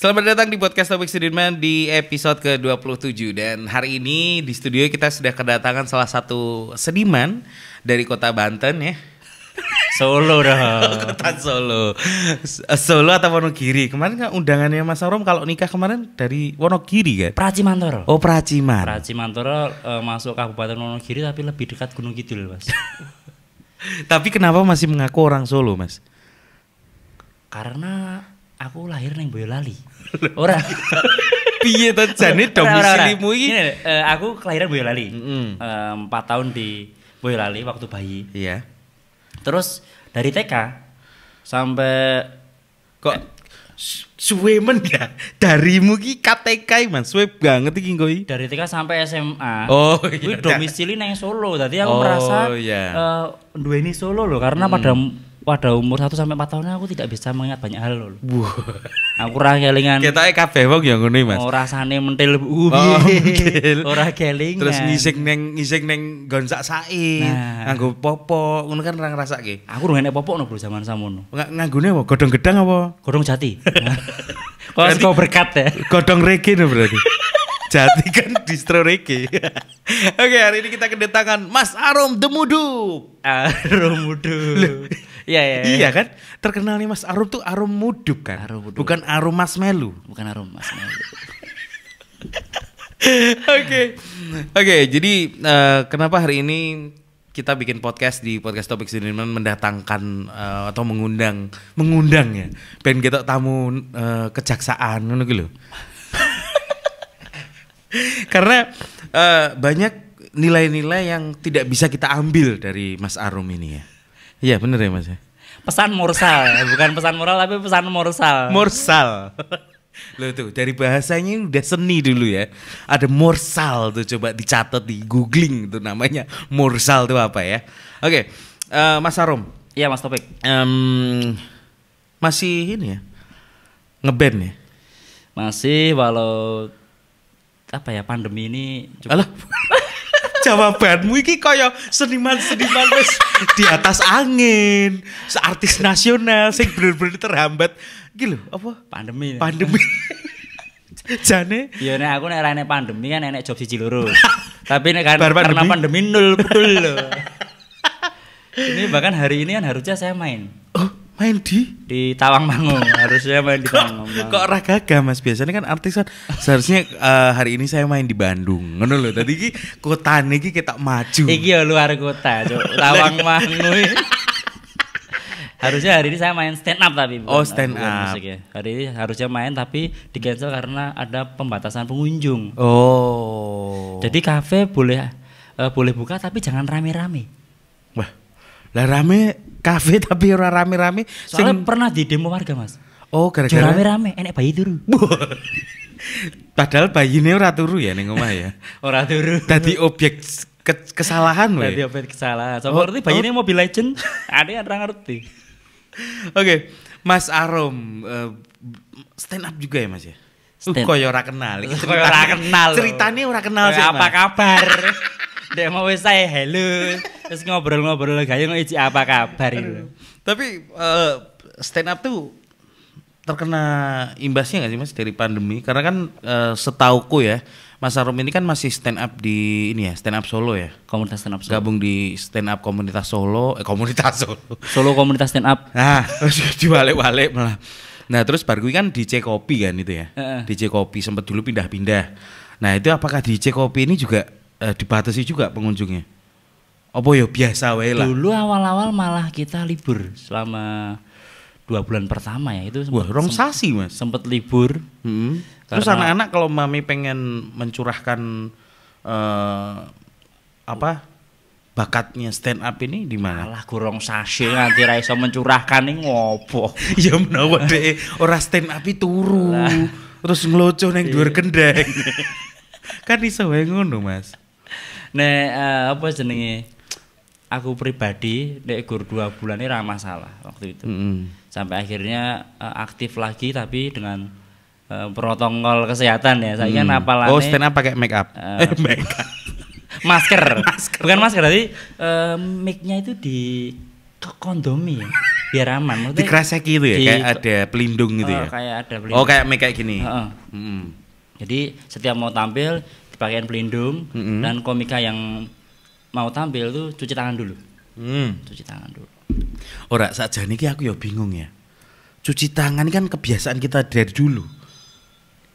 Selamat datang di podcast Topik Sudirman di episode ke-27 dan hari ini di studio kita sudah kedatangan salah satu seniman dari kota Banten ya. Solo dong. kota Solo. Solo atau Wonogiri. Kemarin kan undangannya Mas Arum kalau nikah kemarin dari Wonogiri kan? Pracimantoro. Oh, Praciman. Pracimantoro uh, eh, masuk Kabupaten Wonogiri tapi lebih dekat Gunung Kidul, Mas. tapi kenapa masih mengaku orang Solo, Mas? Karena aku lahir neng Boyolali. Ora. Piye to jane domisilimu iki? Eh, aku kelahiran Boyolali. Mm uh, 4 tahun di Boyolali waktu bayi. Iya. Yeah. Terus dari TK sampai kok swemen suwe men ya darimu ki KTK man suwe banget iki koi. dari TK sampai SMA oh iya kuwi domisili neng Solo Tadi aku oh, merasa iya. uh, eh, ini Solo loh karena hmm. pada pada umur 1 sampai 4 tahun aku tidak bisa mengingat banyak hal loh. Wah, Aku ora kelingan. Ketoke kabeh wong ya ngene, Mas. Ora rasane mentil bu. Oh, ora kelingan. Terus ngisik neng, ngisik neng gonsak sae. Nah. Nganggo popok, ngono kan ora ngrasake. Aku ora enek popok no, Bro, zaman samono. Nganggone apa? Godong gedang apa? Godong jati. Kok kok berkat ya. Godong rege no berarti. jati kan distro reki. Oke, hari ini kita kedatangan Mas Arum Demudu. Arom Demudu. Iya, iya iya. Iya kan? Terkenalnya Mas Arum tuh Arum Muduk kan? Arum Muduk. Bukan Arum Mas Melu. Bukan Arum Mas Melu. Oke. Oke, okay. okay, jadi uh, kenapa hari ini kita bikin podcast di podcast topik Sudirman mendatangkan uh, atau mengundang mengundang ya pen kita tamu uh, kejaksaan ngono gitu karena uh, banyak nilai-nilai yang tidak bisa kita ambil dari Mas Arum ini ya Iya bener ya mas ya. Pesan morsal, ya. bukan pesan moral tapi pesan morsal. Morsal. Loh tuh dari bahasanya udah seni dulu ya. Ada morsal tuh coba dicatat di googling tuh namanya morsal tuh apa ya. Oke, okay. uh, eh, Mas Arum. Iya Mas Topik. Um, masih ini ya ngeband ya. Masih walau apa ya pandemi ini cukup. Alah. jawabanmu iki kaya seniman-seniman wis di atas angin, seartis nasional sing bener-bener terhambat. Iki lho, apa? Pandemi. Pandemi. Jane. Ya nek aku nek enek pandemi kan enek job siji loro. Tapi nek kan karena, karena pandemi nul betul loh. ini bahkan hari ini kan harusnya saya main main di di Tawang Mangu harusnya main di Tawang Mangu kok ragaga mas biasanya kan artis kan seharusnya uh, hari ini saya main di Bandung ngono loh tadi ki kota ki kita maju iki ya luar kota cok. Tawang Mangu harusnya hari ini saya main stand up tapi oh stand up musik ya. hari ini harusnya main tapi di cancel karena ada pembatasan pengunjung oh jadi kafe boleh uh, boleh buka tapi jangan rame-rame wah lah rame kafe tapi ora rame-rame. Soalnya sing... pernah di demo warga, Mas. Oh, gara-gara rame-rame, enek bayi turu. Padahal bayi ini ora turu ya neng omah ya. ora turu. Tadi objek ke kesalahan loh. Tadi ya. objek kesalahan. Soalnya oh, ngerti bayi oh. mobil Legend, ada yang ngerti. Oke, okay. Mas Arom uh, eh, stand up juga ya, Mas ya? Stand. Uh, koyo ora kenal. Koyo ora kenal. Ceritanya ora kenal sih. Apa kabar? Dek mau wis saya hello. Terus ngobrol-ngobrol gaya ngono iji apa kabar itu. Tapi uh, stand up tuh terkena imbasnya gak sih Mas dari pandemi? Karena kan uh, setauku ya, Mas Arum ini kan masih stand up di ini ya, stand up Solo ya. Komunitas stand up Solo. Gabung di stand up komunitas Solo, eh komunitas Solo. Solo komunitas stand up. Nah, diwalek-walek malah. Nah, terus baru kan di C Kopi kan itu ya. Uh -uh. Di C Kopi sempat dulu pindah-pindah. Nah, itu apakah di C Kopi ini juga eh, dibatasi juga pengunjungnya? Apa ya biasa wae lah. Dulu awal-awal malah kita libur selama dua bulan pertama ya itu sempet, Wah, rong sasi mas sempat libur hmm. terus anak-anak kalau mami pengen mencurahkan uh, apa bakatnya stand up ini di mana? Alah kurang sasi nanti ra iso mencurahkan ning ngopo. ya menawa dhek ora stand up itu turu. Terus ngelucu neng dua iya. kendeng. kan iso ngono, Mas nek uh, apa jenenge aku pribadi nek gur dua bulan ini ramah salah waktu itu mm -hmm. sampai akhirnya uh, aktif lagi tapi dengan uh, protokol kesehatan ya saya mm. apa oh stand up pakai make up uh, eh, make up masker. masker bukan masker tadi uh, mic-nya itu di kondomi ya biar aman Maksudnya, kresek itu ya di, kayak ada pelindung gitu uh, ya kayak ada pelindung. oh kayak make kayak gini uh -uh. Mm. jadi setiap mau tampil pakaian pelindung mm -hmm. dan komika yang mau tampil tuh cuci tangan dulu. Mm. Cuci tangan dulu. Ora saja niki aku ya bingung ya. Cuci tangan kan kebiasaan kita dari dulu.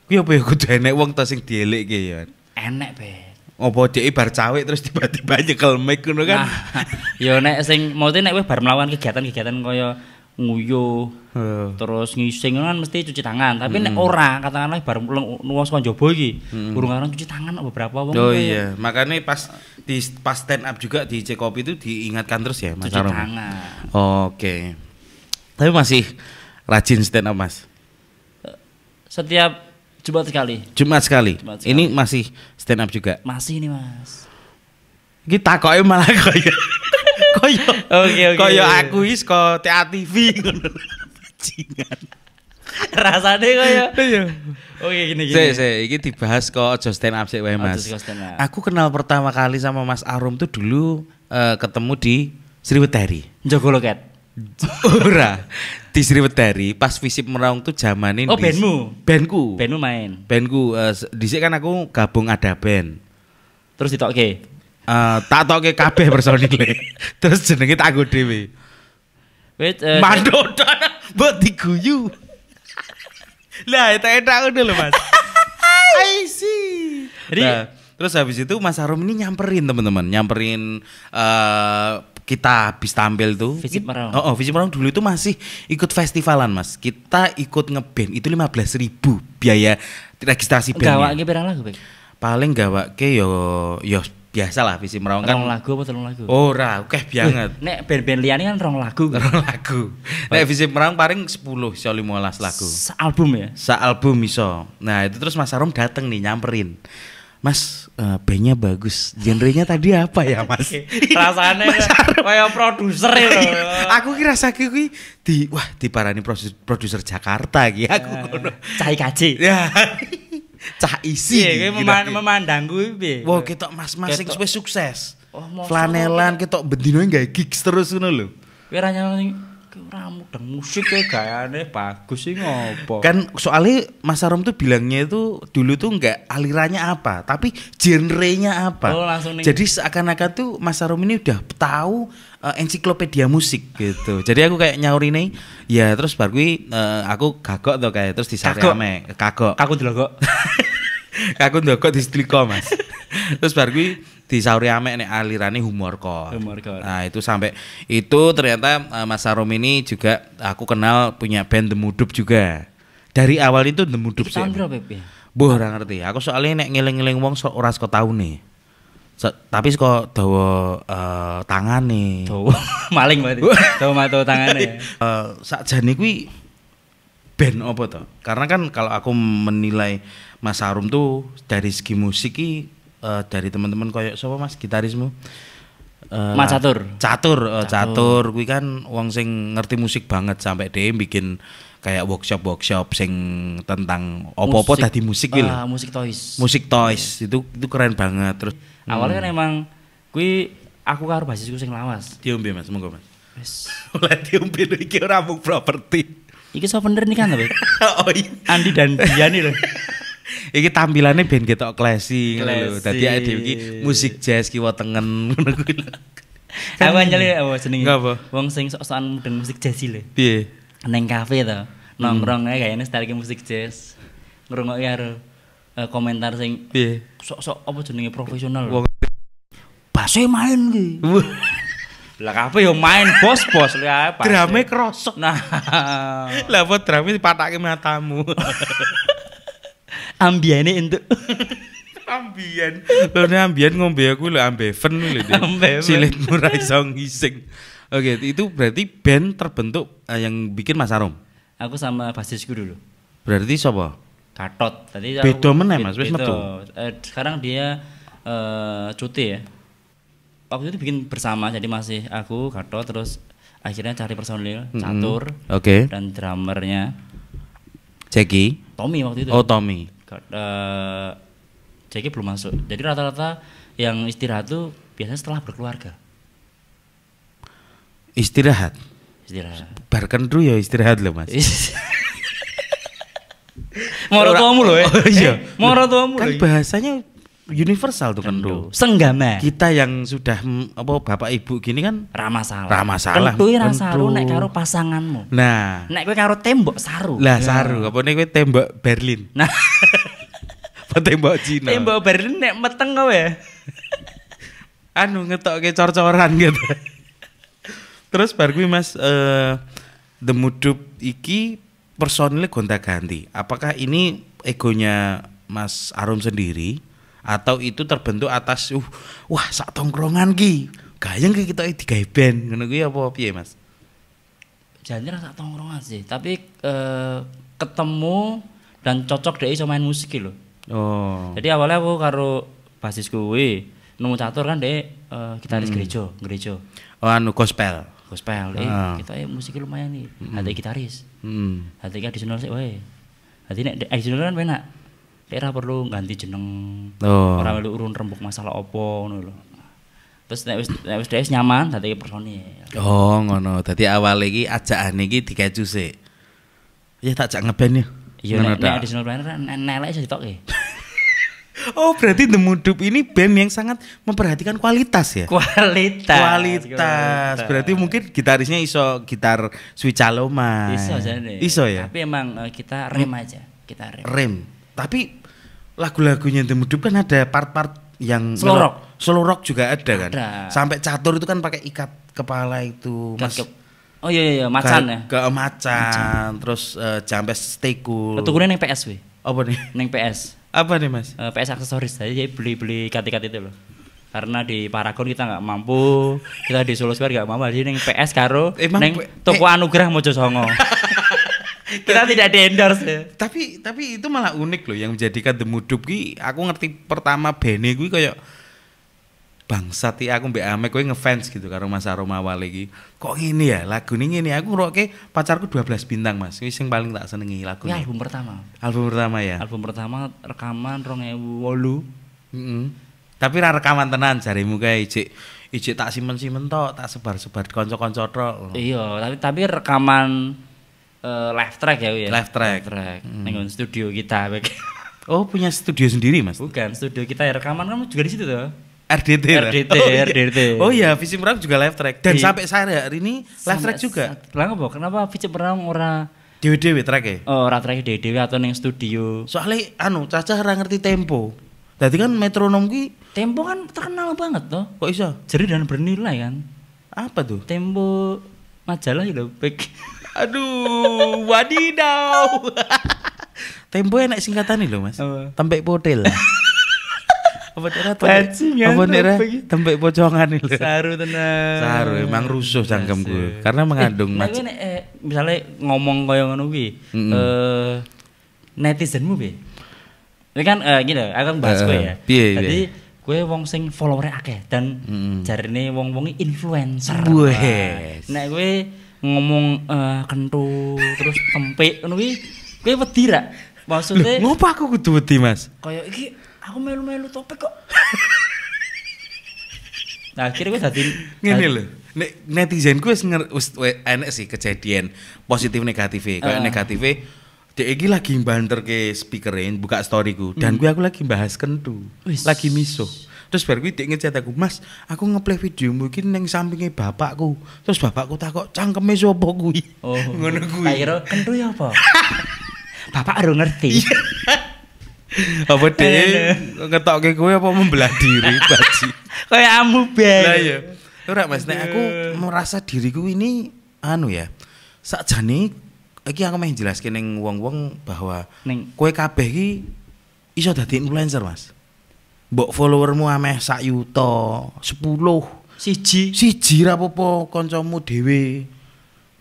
Kuya apa ya kudu enek wong ta sing dielekke ya. Enek, Be. Apa dhek bar cawe terus tiba-tiba nyekel mic ngono kan. Nah, ya nek sing mau nek wis bar melawan kegiatan-kegiatan kaya nguyu hmm. terus ngising kan mesti cuci tangan tapi hmm. nek ora katakanlah bar nuwas kon jaba iki hmm. burung orang cuci tangan beberapa wong oh iya makanya pas di pas stand up juga di cek kopi itu diingatkan terus ya Mas cuci tangan oke tapi masih rajin stand up Mas setiap Jumat sekali. Jumat sekali. Ini masih stand up juga. Masih nih, Mas. Kita kok malah kok Koyo. oke oke. Koyo aku wis ko TA TV ngono. Bajingan. Rasane kaya. Iya. Oke gini gini. Sik sik iki dibahas kok aja stand up sik wae Mas. Aku kenal pertama kali sama Mas Arum tuh dulu uh, ketemu di Sriwedari. Jogo loket. Ora. di Sriwedari pas Visip merong tuh zaman ini. Oh, bandmu. Bandku. Bandmu main. Bandku uh, eh, sini kan aku gabung ada band. Terus ditokke uh, tak ke kabeh personil Terus jenenge tak gue dewi wait uh, mandot buat diguyu. Lah, itu enak udah loh, Mas. I see. Jadi, nah, terus habis itu Mas Harum ini nyamperin teman-teman, nyamperin uh, kita habis tampil tuh. Visit Merong. Oh, oh, Visit Merong dulu itu masih ikut festivalan, Mas. Kita ikut ngeband itu lima belas ribu biaya registrasi bandnya. Gawaknya berapa lagu, Bang? Paling gawaknya yo yo lah visi merawang kan rong lagu apa rong lagu Oh oh, akeh banget nek band-band liyane kan rong lagu rong lagu nek visi merawang paling sepuluh so lima lagu sa album ya sa album iso nah itu terus Mas Arum dateng nih nyamperin Mas, uh, bandnya bagus. Genrenya tadi apa ya, Mas? Rasanya kayak produser nah, itu. Iya. aku kira sakit kuwi di wah di parani produser Jakarta gitu aku eh, Cai kaci. Ya. cah isi. Iya, gue, meman memandang gue Wah, wow mas-mas sing sukses. Oh, Flanelan kita bendino gawe gigs terus ngono lo. Kowe ra nyawang udang musik kayak gayane bagus sih ngopo. Kan soalnya Mas Arom tuh bilangnya itu dulu tuh nggak alirannya apa, tapi genrenya apa. Oh, langsung Jadi seakan-akan tuh Mas Arom ini udah tahu uh, ensiklopedia musik gitu. Jadi aku kayak nyauri nih, ya terus baru gue, uh, aku kagok tuh kayak terus disari ame kagok. Aku kok kagok dulu kok di Mas. terus baru gue, sauri ame nek alirane humor core. Humor core. Nah, itu sampai itu ternyata uh, Mas Sarum ini juga aku kenal punya band Demudup juga. Dari awal itu Demudup sih. berapa, Bu Buh, ngerti. Aku soalnya nek ngeling ngiling wong so, ora saka nih. So, tapi kok dawa uh, tangane. Dawa maling berarti. dawa tangan tangane. uh, eh, jani kuwi band apa tuh? Karena kan kalau aku menilai Mas Arum tuh dari segi musik ini. Eh, dari teman-teman koyok sopo Mas gitarismu? Uh, Mas Catur. Catur, uh, Catur, catur kan wong sing ngerti musik banget sampai dia bikin kayak workshop-workshop sing tentang opo-opo tadi musik gitu. Uh, musik toys. Musik toys yeah. itu itu keren banget. Terus awalnya kan hmm. emang gue aku karo gue sing lawas. Diombe Mas, monggo Mas. Oleh diombe iki ora mung properti. Iki souvenir nih kan, Beb. oh iya. Andi dan Dian nih loh. Iki tampilannya band ketok klasik ngono Dadi iki musik jazz kiwa tengah ngono kuwi. Aku anjale apa jenenge? Ngapa? Wong sing sok-sokan band musik jazz lho. Piye? Neng kafe to. Nongkrong hmm. ae gayane style musik jazz. Ngrungokke karo eh, komentar sing piye? Sok-sok apa jenenge profesional. Wong Basi e main ki. Lah kafe yo main bos-bos lho ae. Drame krosok. Nah. Lah apa drame dipatake matamu. ambiane entuk. ambien. Lho nek ambien ngombe aku lho ambeven lho. Silitmu murai iso ngising. Oke, okay, itu berarti band terbentuk uh, yang bikin Mas Arum. Aku sama basisku dulu. Berarti siapa? Gatot. Tadi beda meneh Mas, wis metu. Eh, sekarang dia eh uh, cuti ya. Waktu itu bikin bersama jadi masih aku Gatot terus akhirnya cari personil, mm-hmm. catur, mm -hmm. catur, okay. dan drummernya. Jackie. Tommy waktu itu. Oh Tommy uh, Jackie belum masuk. Jadi rata-rata yang istirahat tuh biasanya setelah berkeluarga. Istirahat. Istirahat. Barkan dulu ya istirahat loh mas. orang tuamu loh ya. Oh, iya. Eh, orang tuamu kan bahasanya universal tuh kan do. Senggama. Kita yang sudah mm, apa bapak ibu gini kan ramah salah. Ramah salah. Kentu ya saru nek karo pasanganmu. Nah. Naik gue karo tembok saru. Lah saru. Nah. Apa naik gue tembok Berlin. Nah. apa tembok Cina? Tembok Berlin nek meteng kau ya. anu ngetok ke cor-coran gitu. Terus bar mas uh, The Mudup iki personilnya gonta ganti. Apakah ini egonya Mas Arum sendiri atau itu terbentuk atas uh, wah sak tongkrongan ki gayeng ki kita gay band ngono kuwi apa piye Mas? Jane sak tongkrongan sih, tapi uh, ketemu dan cocok deh iso main musik lho. Oh. Jadi awalnya aku karo basis kuwi nemu catur kan deh uh, gitaris hmm. gerejo. gerejo. Oh anu gospel. Gospel. Eh, oh. kita eh, musik lumayan nih. Hmm. Hati gitaris. Hmm. Hati additional sih woi. Hati nek additional eh, kan enak. Era perlu ganti jeneng. Oh. Ora urun rembuk masalah opo ngono lho. Terus nek wis nek wis dhewe nyaman dadi personil. Oh ngono. Dadi awal iki nih iki dikecu sik. Ya tak jak ngeben ya. Iya, nah, nah, additional planner nelek sih ditok Oh berarti The Mudup ini band yang sangat memperhatikan kualitas ya? Kualitas. Kualitas. Berarti mungkin gitarisnya iso gitar swicaloma. Iso jadi. Iso ya. Tapi emang eh, kita rem hmm. aja, kita rem. Rem. Tapi lagu-lagunya The Mudup kan ada part-part yang selorok. Selorok juga ada kan? Ada. Sampai catur itu kan pakai ikat kepala itu. Ikat Mas, ke Oh iya iya, iya. macan ya. Ke macan, terus uh, eh, jampes Tukurnya neng PSW. Apa nih? Neng PS. Apa nih Mas? Uh, eh, PS aksesoris aja jadi beli-beli kati-kati itu loh. Karena di Paragon kita nggak mampu, kita di Solo Square nggak mampu. Jadi neng PS karo Emang neng eh. toko eh. Anugerah Songo. kita tapi, tidak di endorse ya. Tapi tapi itu malah unik loh yang menjadikan The Mudup ki aku ngerti pertama Bene gue kayak bangsat ti iya, aku mbak Ame kowe ngefans gitu karo Mas Aroma awal lagi. Kok ini ya lagu ini ngene aku ngroke pacarku 12 bintang Mas. Wis sing paling tak senengi lagu. Ya album pertama. Album pertama ya. Album pertama rekaman 2008. Mm -hmm. Tapi ra rekaman tenan jarimu kae ijik ijik tak simen-simen tok, tak sebar-sebar kanca-kanca tok. Iya, tapi tapi rekaman uh, live track ya ya. Live track. Live track. Mm. studio kita. oh, punya studio sendiri, Mas? Bukan, studio kita ya rekaman kamu juga di situ tuh. RDT RDT, oh, iya. Oh iya, Visi merah juga live track. Dan sampai saya hari ini live track juga. Lah kenapa? Kenapa Visi Merang ora dewe-dewe track ya? Oh, ora track dewe atau neng studio. Soalnya anu Caca orang ngerti tempo. Tadi kan metronom ki tempo kan terkenal banget toh. Kok iso? Jadi dan bernilai kan. Apa tuh? Tempo majalah itu ya, pek. Aduh, Wadidau. tempo enak singkatan nih loh, Mas. Tempe potel. apa daerah pancingan apa daerah tempe gitu. pocongan itu saru tenang saru emang rusuh iya cangkem gue karena eh, mengandung eh, macam eh, misalnya ngomong kaya mm -hmm. uh, netizenmu bi ini kan uh, gini aku kan bahas uh, eh, gue ya tadi jadi gue wong sing follower akeh dan mm. nih wong-wongi influencer gue nah gue ngomong uh, kentu terus tempe ngono gue petirak maksudnya ngapa aku kutu wedi mas kaya iki aku melu-melu topik kok nah akhirnya gue jadi ngene lho nek netizen gue senger wis enek sih kejadian positif negatif kayak uh. negatif dia iki lagi banter ke speakerin buka storyku dan gue hmm. aku lagi bahas kentu Wiss. lagi miso terus baru gue dia ngechat aku mas aku ngeplay video mungkin neng sampingnya bapakku terus bapakku takut cangkeme sopo gue oh ngono gue kira kentu ya apa bapak harus ngerti iya apa deh ngetok ke gue apa membelah diri baji kayak ambu bel lah ya ora mas nek aku iya. merasa diriku ini anu ya jani, lagi aku mau jelaskan neng wong-wong bahwa neng kue kabeh ki iso dadi influencer mas Bok followermu ameh sak yuto sepuluh siji siji rapopo koncomu dewe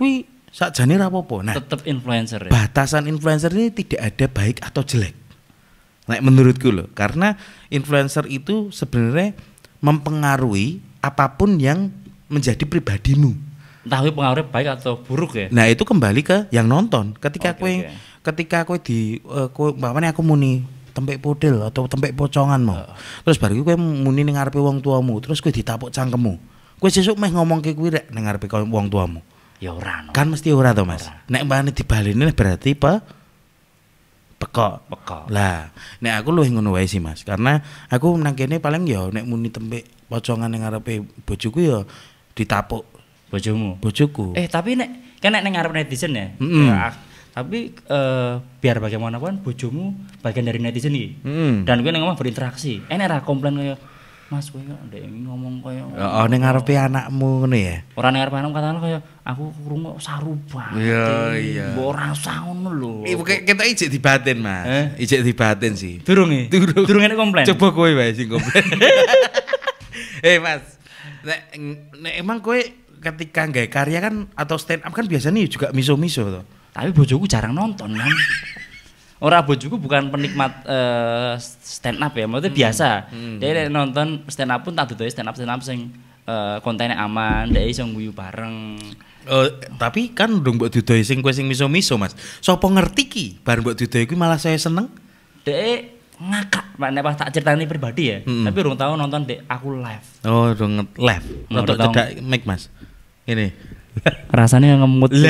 kuwi sakjane rapopo nah tetap influencer ya. batasan influencer ini tidak ada baik atau jelek Nah, menurutku loh, karena influencer itu sebenarnya mempengaruhi apapun yang menjadi pribadimu. Tahu pengaruhnya baik atau buruk ya? Nah, itu kembali ke yang nonton. Ketika okay, kue okay. ketika kue di uh, eh, kue aku muni tempe podel atau tempe pocongan mau. Uh. Terus baru kue muni nih ngarepe wong tuamu, terus kue ditapuk cangkemu. Kue sesuk meh ngomong ke kue rek ning ngarepe wong tuamu. Ya ora. Kan mesti ora to, Mas. Nek mbane ini berarti apa? teko. Teko. Lah, nek aku luwih ngono wae sih Mas, karena aku nang kene paling ya nek muni tempe pocongan yang ngarepe bojoku ya ditapuk bojomu. Bojoku. Eh, tapi nek kena nek ngarep netizen ya. Mm -hmm. tapi uh, biar bagaimanapun bojomu bagian dari netizen iki. Mm -hmm. Dan gue nang ngomong berinteraksi. Enak ra komplain kayak Mas kowe kok ndek ngomong koyo oh, oh, ning ngarepe anakmu ngono ya. Ora ning ngarepe anakmu katane koyo aku krungu saruban. Iya, iya. Mbok ora usah ngono lho. Iku ketok ijek dibatin, Mas. Eh? Ijek dibatin sih. Durung e. Durung. Durung enek komplain. Coba kowe wae sing komplain. eh, Mas. Nek, nek emang kowe ketika nggawe karya kan atau stand up kan biasanya juga miso-miso to. Tapi bojoku jarang nonton kan orang oh, bojoku bukan penikmat uh, stand up ya, maksudnya hmm. biasa. Hmm. Dia nonton stand up pun tak duduk stand up stand up sing uh, eh, kontennya aman, dia iso guyu bareng. Uh, tapi kan dong buat duduk sing kue sing miso miso mas. Sopo ngerti ki, bareng buat gue malah saya seneng. Dia ngakak mana pas tak ini pribadi ya, hmm. tapi orang tahu nonton dek aku live. Oh, dong live. Nonton tidak Make mas. Ini rasanya ngemut.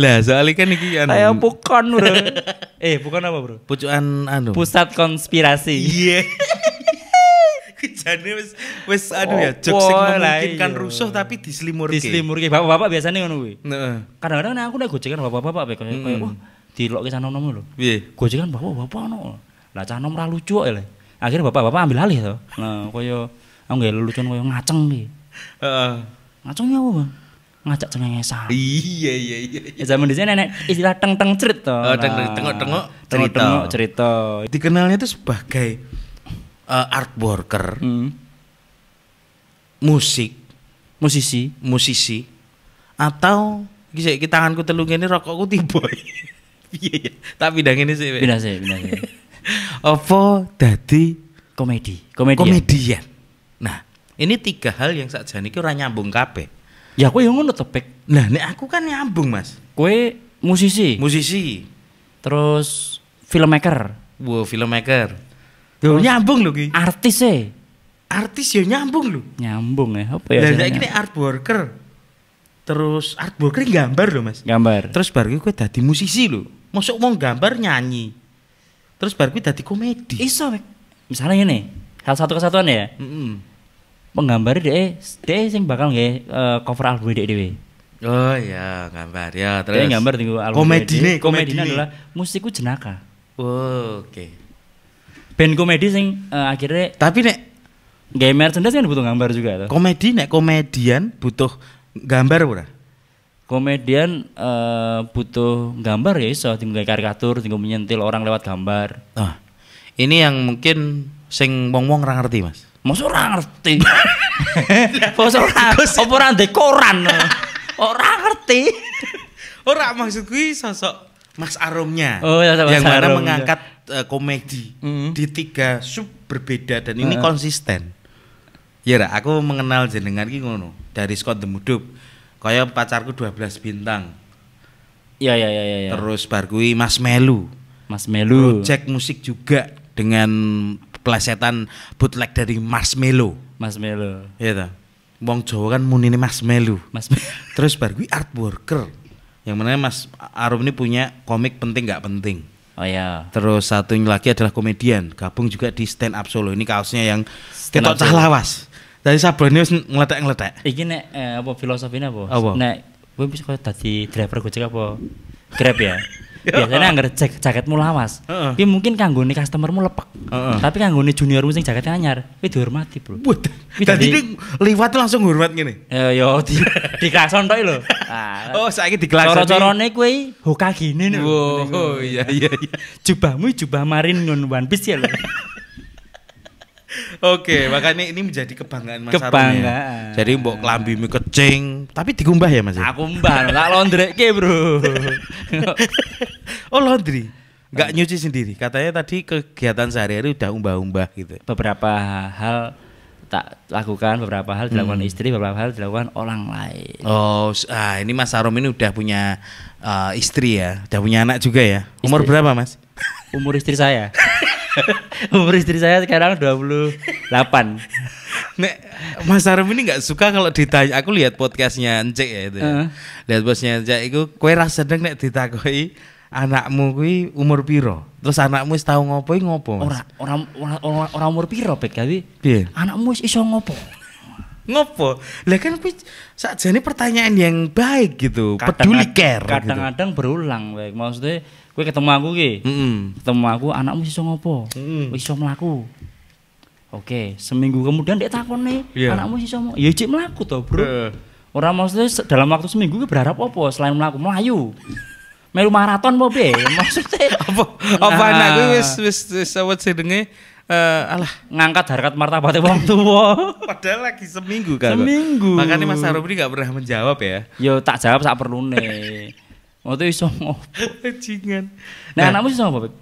lah soalnya kan iki anu. Saya bukan bro. eh bukan apa bro? Pucuan anu. Pusat konspirasi. Iya. Yeah. Kejane wis wis aduh ya jokes sing memungkinkan rusuh tapi diselimurke. Diselimurke. Bapak-bapak biasanya ngono kuwi. Heeh. Kadang-kadang aku nek gojekan bapak-bapak kayak kayak hmm. wah dilokke cah nom-nom lho. Piye? Gojekan bapak-bapak ono. Lah cah nom ra lucu ya. Akhirnya bapak-bapak ambil alih to. Nah, kaya aku nggak lelucon kaya ngaceng iki. Heeh. Ngacengnya apa, Bang? ngajak cengengesan. Iya, iya iya iya. Ya zaman dulu nenek istilah teng teng cerita. Oh, teng teng tengok tengok cerita. Tengok cerita. Dikenalnya itu sebagai uh, eh, art worker. Hmm. Musik, musisi, musisi atau iki kita tanganku telung ini rokokku tiba. Iya iya. Tapi pindah ini sih. Bina sih, bina sih. Apa dadi komedi? Komedian. Komedian. Nah, ini tiga hal yang saat iki ora nyambung kabeh Ya kowe yang ngono tepek. Nah, nek aku kan nyambung, Mas. Kowe musisi. Musisi. Terus filmmaker. Wow, filmmaker. Yo oh, nyambung lho ki. Artis e. Artis ya nyambung lho. Nyambung ya, apa ya? Lah nek iki art worker. Terus art worker gambar lho, Mas. Gambar. Terus baru kowe tadi musisi lho. Masuk mau gambar nyanyi. Terus baru kowe dadi komedi. Iso, Misalnya ini, Hal satu kesatuan ya. Mm -mm. Penggambar deh, deh sing bakal nggih eh, cover album deh deh. Oh ya, gambar ya terus. dia gambar tunggu album. Komedi nih, komedi adalah musikku jenaka. Oh, oke. Okay. Band komedi sing uh, akhirnya Tapi nek gamer merchandise kan butuh gambar juga tuh. Komedi nek komedian butuh gambar ora? Komedian uh, butuh gambar ya so tinggal karikatur, tinggal menyentil orang lewat gambar. Ah. Ini yang mungkin sing wong-wong ora ngerti, Mas. Mosok ora ngerti. Mosok ora apa ora ndek koran. Ora ngerti. Ora maksud kuwi sosok Mas Aromnya. Oh, ya, yang mana Arum, iya. mengangkat ya. komedi mm -hmm. di tiga sub berbeda dan ini konsisten. Ya, ra, aku mengenal jenengan ki ngono dari Scott Demudup. Kaya pacarku 12 bintang. ya ya ya, iya. Terus bar Mas Melu. Mas Melu. Cek musik juga dengan plesetan bootleg dari Marshmello. Marshmello. Iya ta. Wong Jawa kan munine Marshmello. Mas Terus bar gue art worker. Yang mana Mas Arum ini punya komik penting nggak penting. Oh iya. Terus satunya lagi adalah komedian, gabung juga di stand up solo. Ini kaosnya yang ketok cah lawas. Dari ini ini ngeletek-ngeletek. Iki nek eh, apa filosofinya apa? Apa? Nek gue bisa kaya tadi driver cek apa? Grab ya. biasanya anggar cek jaketmu lawas uh -uh. ya mungkin kanggone customermu lepek uh -uh. tapi kanggone juniormu sing jaketnya anyar wih dihormati bro Wih, tadi ini liwat langsung hormat gini ya yo ya, di, di klason tok lho oh saya di klason coro-corone kue hokage ini oh iya iya iya jubahmu jubah marin ngon one piece ya lho Oke, makanya ini menjadi kebanggaan Mas ya. Kebanggaan. Ya. Jadi mbok kelambi mi kecing, tapi dikumbah ya Mas. Ya? Aku mbah, laundry laundreke, Bro. oh, laundry. Enggak nyuci sendiri. Katanya tadi kegiatan sehari-hari udah umbah-umbah gitu. Beberapa hal tak lakukan beberapa hal dilakukan hmm. istri beberapa hal dilakukan orang lain oh ah, ini Mas Arum ini udah punya uh, istri ya udah punya anak juga ya istri. umur berapa Mas umur istri saya Umur istri saya sekarang 28. Nek Mas Arum ini nggak suka kalau ditanya. Aku lihat podcastnya Encik ya itu. Ya. Lihat podcastnya Encik itu kue rasa deng nek ditakoi anakmu kui umur piro? Terus anakmu istau ngopo ngopo, Mas? orang orang orang umur piro, pek kali. Anakmu istau iso ngopo? ngopo lah kan kuwi sakjane pertanyaan yang baik gitu kadang, peduli care gitu. kadang-kadang gitu. berulang baik maksudnya gue ketemu aku ki mm -hmm. ketemu aku anakmu iso ngopo mm -hmm. iso mlaku Oke, seminggu kemudian dia takon nih, iya. yeah. anakmu sih mau ya cik melaku tau bro. Uh. Orang maksudnya dalam waktu seminggu berharap apa selain melaku melayu. Melu maraton mau be, maksudnya. apa? Nah, anak gue wis wis wis awet sedenge uh, alah ngangkat harkat martabat wong tua. Padahal lagi seminggu kan. Seminggu. Makanya Mas Sarobri gak pernah menjawab ya. Yo tak jawab sak perlune. Waktu iso ngopo. cingan Nah, nah anakmu iso ngopo,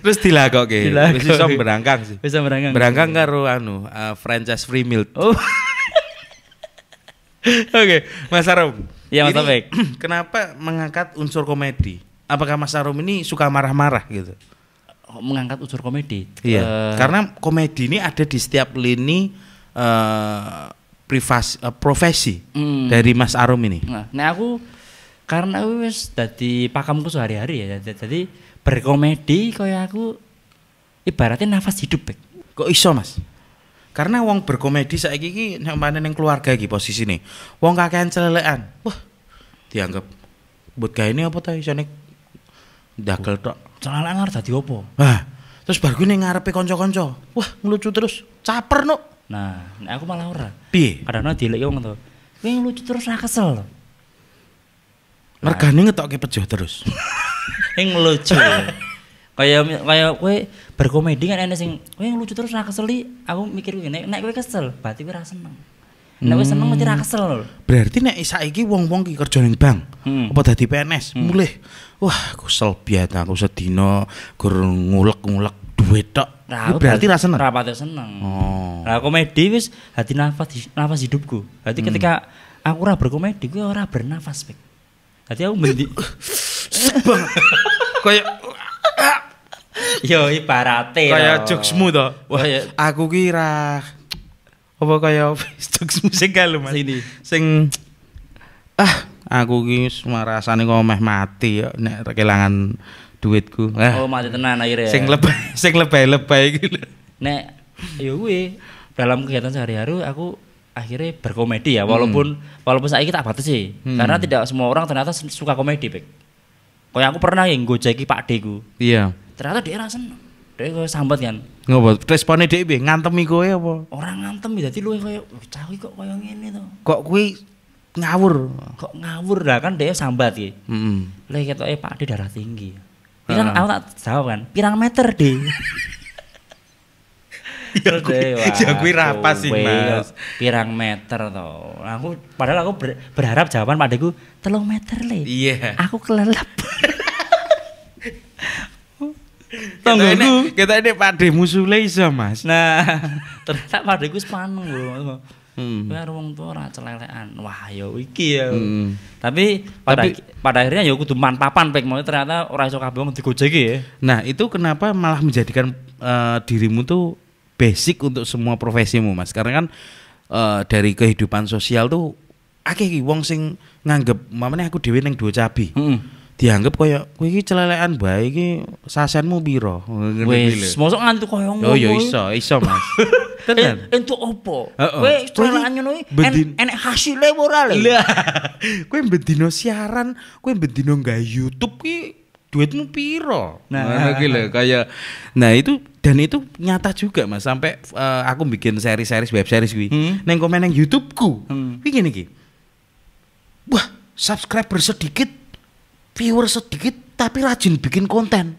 Terus dilakoke. Terus iso berangkang sih. Bisa berangkang. Berangkang karo anu uh, franchise free milk. Oh. Oke, okay. Mas Arum. Iya, Mas Taufik. Kenapa mengangkat unsur komedi? Apakah Mas Arum ini suka marah-marah gitu? mengangkat unsur komedi. Iya. Uh, karena komedi ini ada di setiap lini uh, eh, privasi, uh, eh, profesi mm, dari Mas Arum ini. Nah, nah, aku karena aku wis dadi pakamku sehari-hari ya. Jadi berkomedi kayak aku ibaratnya nafas hidup. Bek. Kok iso, Mas? Karena wong berkomedi saiki iki nek mana ning keluarga iki posisi nih. Wong kakean celelekan. Wah, dianggap buat kayak ini apa tadi iso nek dakel tok celana ngarep dadi opo? Hah. Terus bar kuwi ning ngarepe kanca-kanca. Wah, ngelucu terus. Caper nuk. Nah, aku malah ora. Piye? Kadang-kadang dileki wong to. Kowe ngelucu terus ra kesel. Nah. Mergane ngetokke pejo terus. Ing ngelucu. kaya kaya kowe berkomedi kan ana sing kowe ngelucu terus ra keseli. Aku mikir ngene, nek kowe kesel, berarti kowe ra seneng. Nek wis seneng mesti hmm. ra kesel Berarti Berarti nek saiki wong-wong ki kerja ning bank, hmm. apa dadi PNS, hmm. mulih. Wah, sel biasa aku sedina gur ngulek-ngulek duit tok. Nah, berarti ra seneng. Ra ya seneng. Oh. Lah komedi wis hati nafas nafas hidupku. Berarti hmm. ketika aku ora berkomedi kuwi ora bernafas, Pak. Dadi aku bendi. Kayak Yo ibarate. Kayak jokesmu to. Wah, ya. aku ki apa kaya jokes musikal Mas. Sini. Sing ah aku ki marasane kok meh mati ya nek kelangan duitku. oh, mati tenan akhirnya. Sing lebay sing lebay-lebay iki Nek ya kuwi dalam kegiatan sehari-hari aku akhirnya berkomedi ya walaupun hmm. walaupun saya kita batas sih hmm. karena tidak semua orang ternyata suka komedi kok kayak aku pernah yang gojeki pak deku iya ternyata dia rasa seneng Dhewe kowe sambat kan. Ngopo? Responnya dhek piye? Ngantemi kowe apa? orang ngantemi, ya, dadi luwe kaya cah kok kaya ngene to. Kok kuwi ngawur. Kok ngawur lah kan dia sambat ya. iki. Heeh. Lah ketoke Pak dia darah tinggi. Ya. Pirang aku tak jawab kan, pirang meter, deh ya kuwi ya kuwi rapas sih mas pirang meter toh aku padahal aku ber, berharap jawaban padaku telung meter le iya yeah. aku kelelep ini, Kita ini Pak musule iso, Mas. Nah, ternyata De Gus paneng lho. Hmm. Biar wong tua ora celelekan. Wah, yo ya iki ya. Hmm. Tapi pada Tapi, pada akhirnya ya kudu mantapan pek mau ternyata orang iso kabeh wong digojeki ya. Nah, itu kenapa malah menjadikan uh, dirimu tuh basic untuk semua profesimu, Mas. Karena kan uh, dari kehidupan sosial tuh akeh wong sing nganggep mamane aku dewi neng dua cabi. Hmm dianggap kaya kowe iki celelekan bae iki sasenmu piro wis mosok ngantuk kaya ngono yo yo iso iso mas tenan entuk opo kowe celelekan ngono iki enek hasile ora le lah kowe bendino siaran kowe bendino nggae YouTube ki duitmu piro nah, nah iki lho kaya nah itu dan itu nyata juga mas sampai uh, eh, aku bikin seri-seri web series kuwi hmm? neng komen neng YouTubeku hmm. ngene iki wah subscriber sedikit viewer sedikit tapi rajin bikin konten.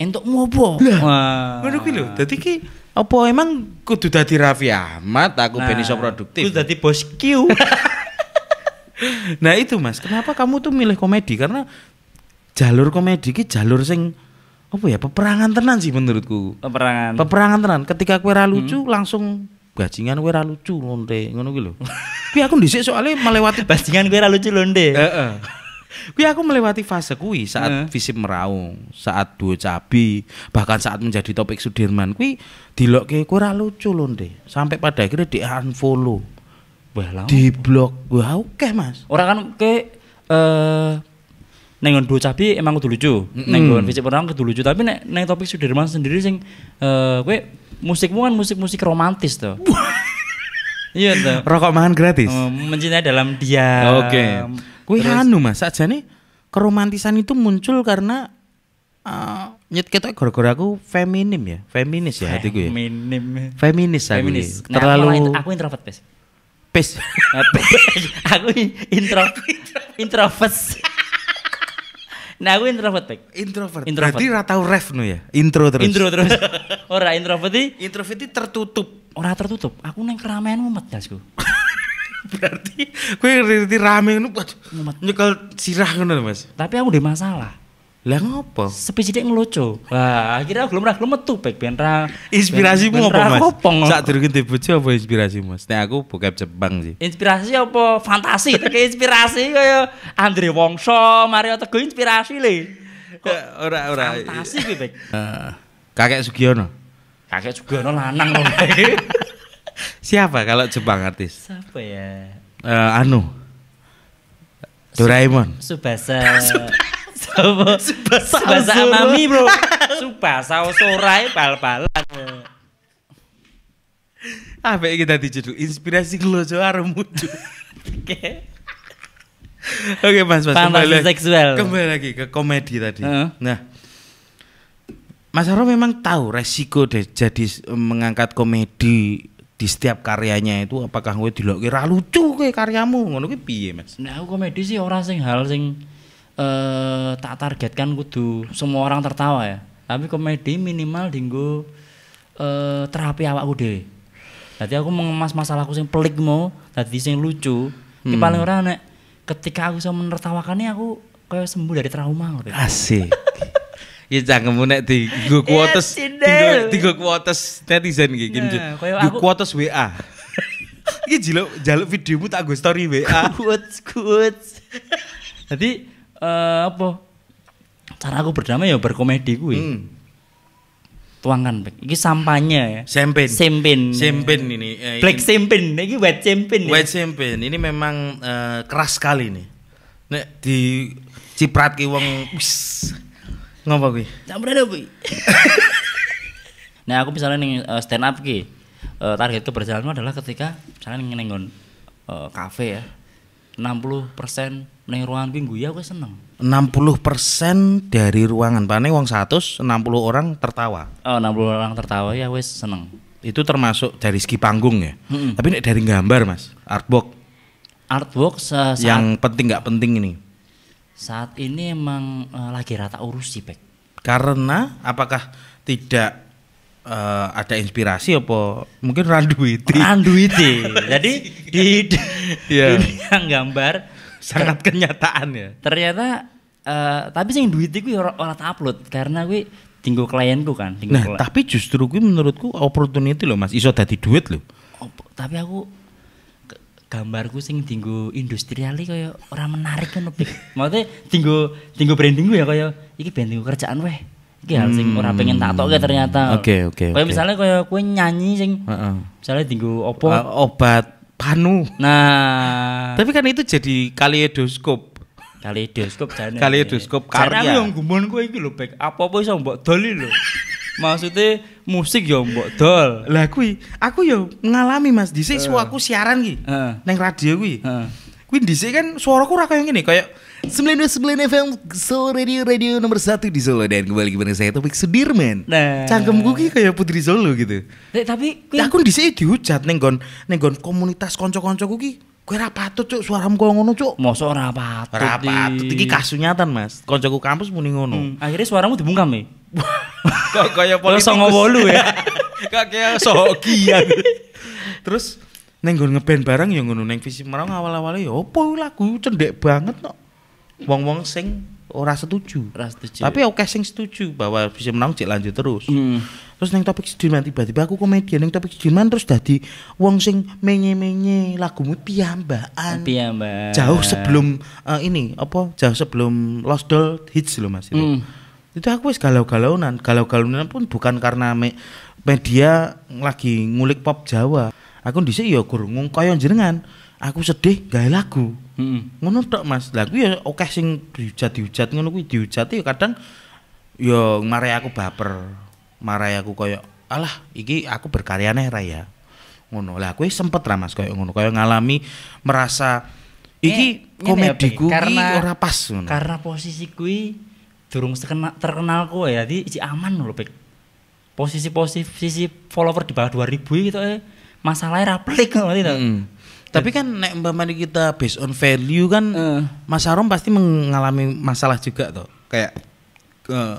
Entuk ngopo? Lah. Ngono kuwi lho. Dadi ki apa emang kudu dadi Raffi Ahmad aku nah, ben iso nah, produktif. Kudu dadi bos Q. nah itu Mas, kenapa kamu tuh milih komedi? Karena jalur komedi ki jalur sing apa ya peperangan tenan sih menurutku. Peperangan. Peperangan tenan. Ketika kue ra lucu hmm. langsung bajingan kue ralucu lucu lonte ngono kuwi lho. aku dhisik soalnya melewati bajingan kue ralucu lucu lonte. Kui aku melewati fase kui saat yeah. Visip Meraung, saat dua Cabi, bahkan saat menjadi topik Sudirman. Kui blok kayak kurang lucu loh deh. Sampai pada akhirnya di unfollow. Wah, di blok wah oke okay, mas orang kan ke uh, eh, nengon dua cabi emang kudu lucu mm. nengon fisik meraung kudu lucu tapi neng, neng topik Sudirman sendiri sing uh, eh, kue musikmu kan musik musik romantis tuh Iya tuh, Rokok mangan gratis. Mencinta oh, mencintai dalam dia. Oke. Okay. Kuwi anu Mas, nih keromantisan itu muncul karena uh, nyet kita gara-gara aku feminim ya, feminis ya hatiku ya. Feminim. Feminis aku. Feminis. Ya. Terlalu aku introvert, Pes. Pes. aku intro introvert. Nah aku introvert pak. Introvert. introvert. Berarti ratau ref nu ya. Intro terus. Intro terus. Ora introvert Introvert tertutup ora tertutup. Aku neng keramaian mumet dasku. Berarti kowe ngerti rame ngono mumet. Nyekel sirah ngono Mas. Tapi aku udah masalah. Lah ngopo? Sepi sithik ngelucu. Wah, akhirnya aku lumrah metu pek ben ra. Inspirasimu ngopo apa Mas? Sak durunge te bojo apa inspirasimu Mas? Nek aku bokep Jepang sih. Inspirasi apa fantasi? Tek inspirasi kaya Andre Wongso, Mario Teguh inspirasi le. Ya, ora ora. Fantasi kuwi pek. Eh, kakek Sugiono. Kakek juga no lanang loh. Siapa kalau Jepang artis? Siapa ya? Uh, anu. Doraemon. Subasa. Subasa. Subasa, Subasa e Amami, Bro. Subasa Sorai pal-palan. Apa kita dijudul inspirasi kelojo arem Oke. Oke, Mas Mas. Fantasi kembali, seksual. Kembali lagi ke komedi tadi. Uh Nah, Mas Haro memang tahu resiko deh jadi eh, mengangkat komedi di setiap karyanya itu apakah gue dilok kira lucu kayak karyamu ngono gue piye Mas? Nah, aku komedi sih orang sing hal sing eh uh, tak targetkan kudu semua orang tertawa ya. Tapi komedi minimal dinggo uh, terapi awak gue deh. Jadi aku mengemas masalahku sing pelik mau, jadi sing lucu. Hmm. paling orang nek ketika aku bisa menertawakannya aku kayak sembuh dari trauma ngono. Asik. Iya, Ya cangkemmu nek go kuotes. Digo kuotes netizen iki. Nah, Digo kuotes WA. Iki jilo jaluk videomu tak story WA. Quotes quotes. Jadi eh, apa? Cara aku berdamai ya berkomedi gue, hmm. Tuangkan Pak. Iki sampahnya ya. Sempen. Sempen. Sempen eh, ini. Black sempin. sempen. Ini wet sempen. Ya. Wet sempin. sempen. Ini memang eh, keras sekali nih. Nek di ciprat ki wong wis Ngapa kuwi? berada, gue. nah, aku misalnya nih eh, uh, stand up ki, uh, eh, target keberhasilanmu adalah ketika misalnya nih nengon uh, eh, kafe ya. 60% nih ruangan gue ya, gue seneng. 60% dari ruangan pane uang 100, 60 orang tertawa. Oh, 60 orang tertawa ya gue seneng. Itu termasuk dari segi panggung ya. Hmm. Tapi dari gambar, Mas, artbook. Artwork yang penting nggak penting ini saat ini emang uh, lagi rata urus sih, Pak. Karena apakah tidak uh, ada inspirasi apa mungkin randuiti? Randuiti. Jadi di, di yeah. yang gambar sangat kenyataan ya. Ternyata uh, tapi sing duit gue ya orang tak upload karena gue tinggal klienku kan. nah, klien. tapi justru gue menurutku opportunity loh Mas, iso tadi duit loh. Op, tapi aku gambarku sing tinggu industriali kaya orang menarik kan Bik. Maksudnya tinggu dinggo brandingku ya kaya iki ben kerjaan weh. Iki hal sing pengen tak tokke ternyata. Oke oke. kaya misalnya kaya kue nyanyi sing Misalnya tinggu opo? Ah, obat panu. Nah. Tapi kan itu jadi kaleidoskop. Kaleidoskop jane. Kaleidoskop karya. Karena yang gumun kowe iki lho Apa-apa iso mbok doli lho. Maksudnya musik ya, mbok dol. Lah kuwi aku ya ngalami Mas sini uh. Eh. suaku siaran ki. Uh. Eh. Neng radio kuwi. Heeh. Uh. Kuwi dhisik kan suaraku gini, kayak sembilan puluh sembilan FM so Radio Radio nomor satu di Solo dan kembali kepada saya Topik Sudirman. Nah. cangkem gue kayak Putri Solo gitu. nah, tapi kui... aku sini dihujat neng gon neng gon komunitas konco konco ki Kue rapat tuh, cuk suaramu koyo ngono cuk. Mosok ora patut. Ora kasunyatan Mas. Kancaku kampus muni ngono. Hmm. Akhirnya suaramu dibungkam ya? kok kaya politikus. Songo bolu ya. kok kayak sok ya. Terus neng gue ngeband bareng yang ngono neng visi merang awal-awalnya ya opo lagu cendek banget no. Wong-wong sing ora setuju. Ora setuju. Tapi oke okay, sing setuju bahwa visi menang cek lanjut terus. Mm. Terus neng topik Sudirman tiba-tiba aku komedian neng topik Sudirman terus jadi wong sing menye-menye lagumu piyambakan. Piyambakan. Jauh sebelum uh, ini apa? Jauh sebelum Lost Doll hits lo masih itu itu aku wis galau-galaunan galau-galaunan pun bukan karena me media lagi ngulik pop Jawa aku dhisik ya kurung kaya jenengan aku sedih gawe lagu mm -hmm. ngono tok Mas lagu ya oke sing dihujat-dihujat ngono kuwi dihujat ya kadang ya marai aku baper marai aku kaya alah iki aku berkarya nih Raya ngono lah aku sempet lah Mas kaya ngono kaya ngalami merasa iki eh, ya, komediku karena ora pas ngono karena posisi kuwi durung terkenal, terkenal kowe ya di isi aman lho pik posisi posisi sisi follower di bawah 2000 gitu eh masalahnya raplik ngono Mm Tapi kan nek umpamane kita based on value kan uh. Mas Arom pasti mengalami masalah juga tuh. Kayak ke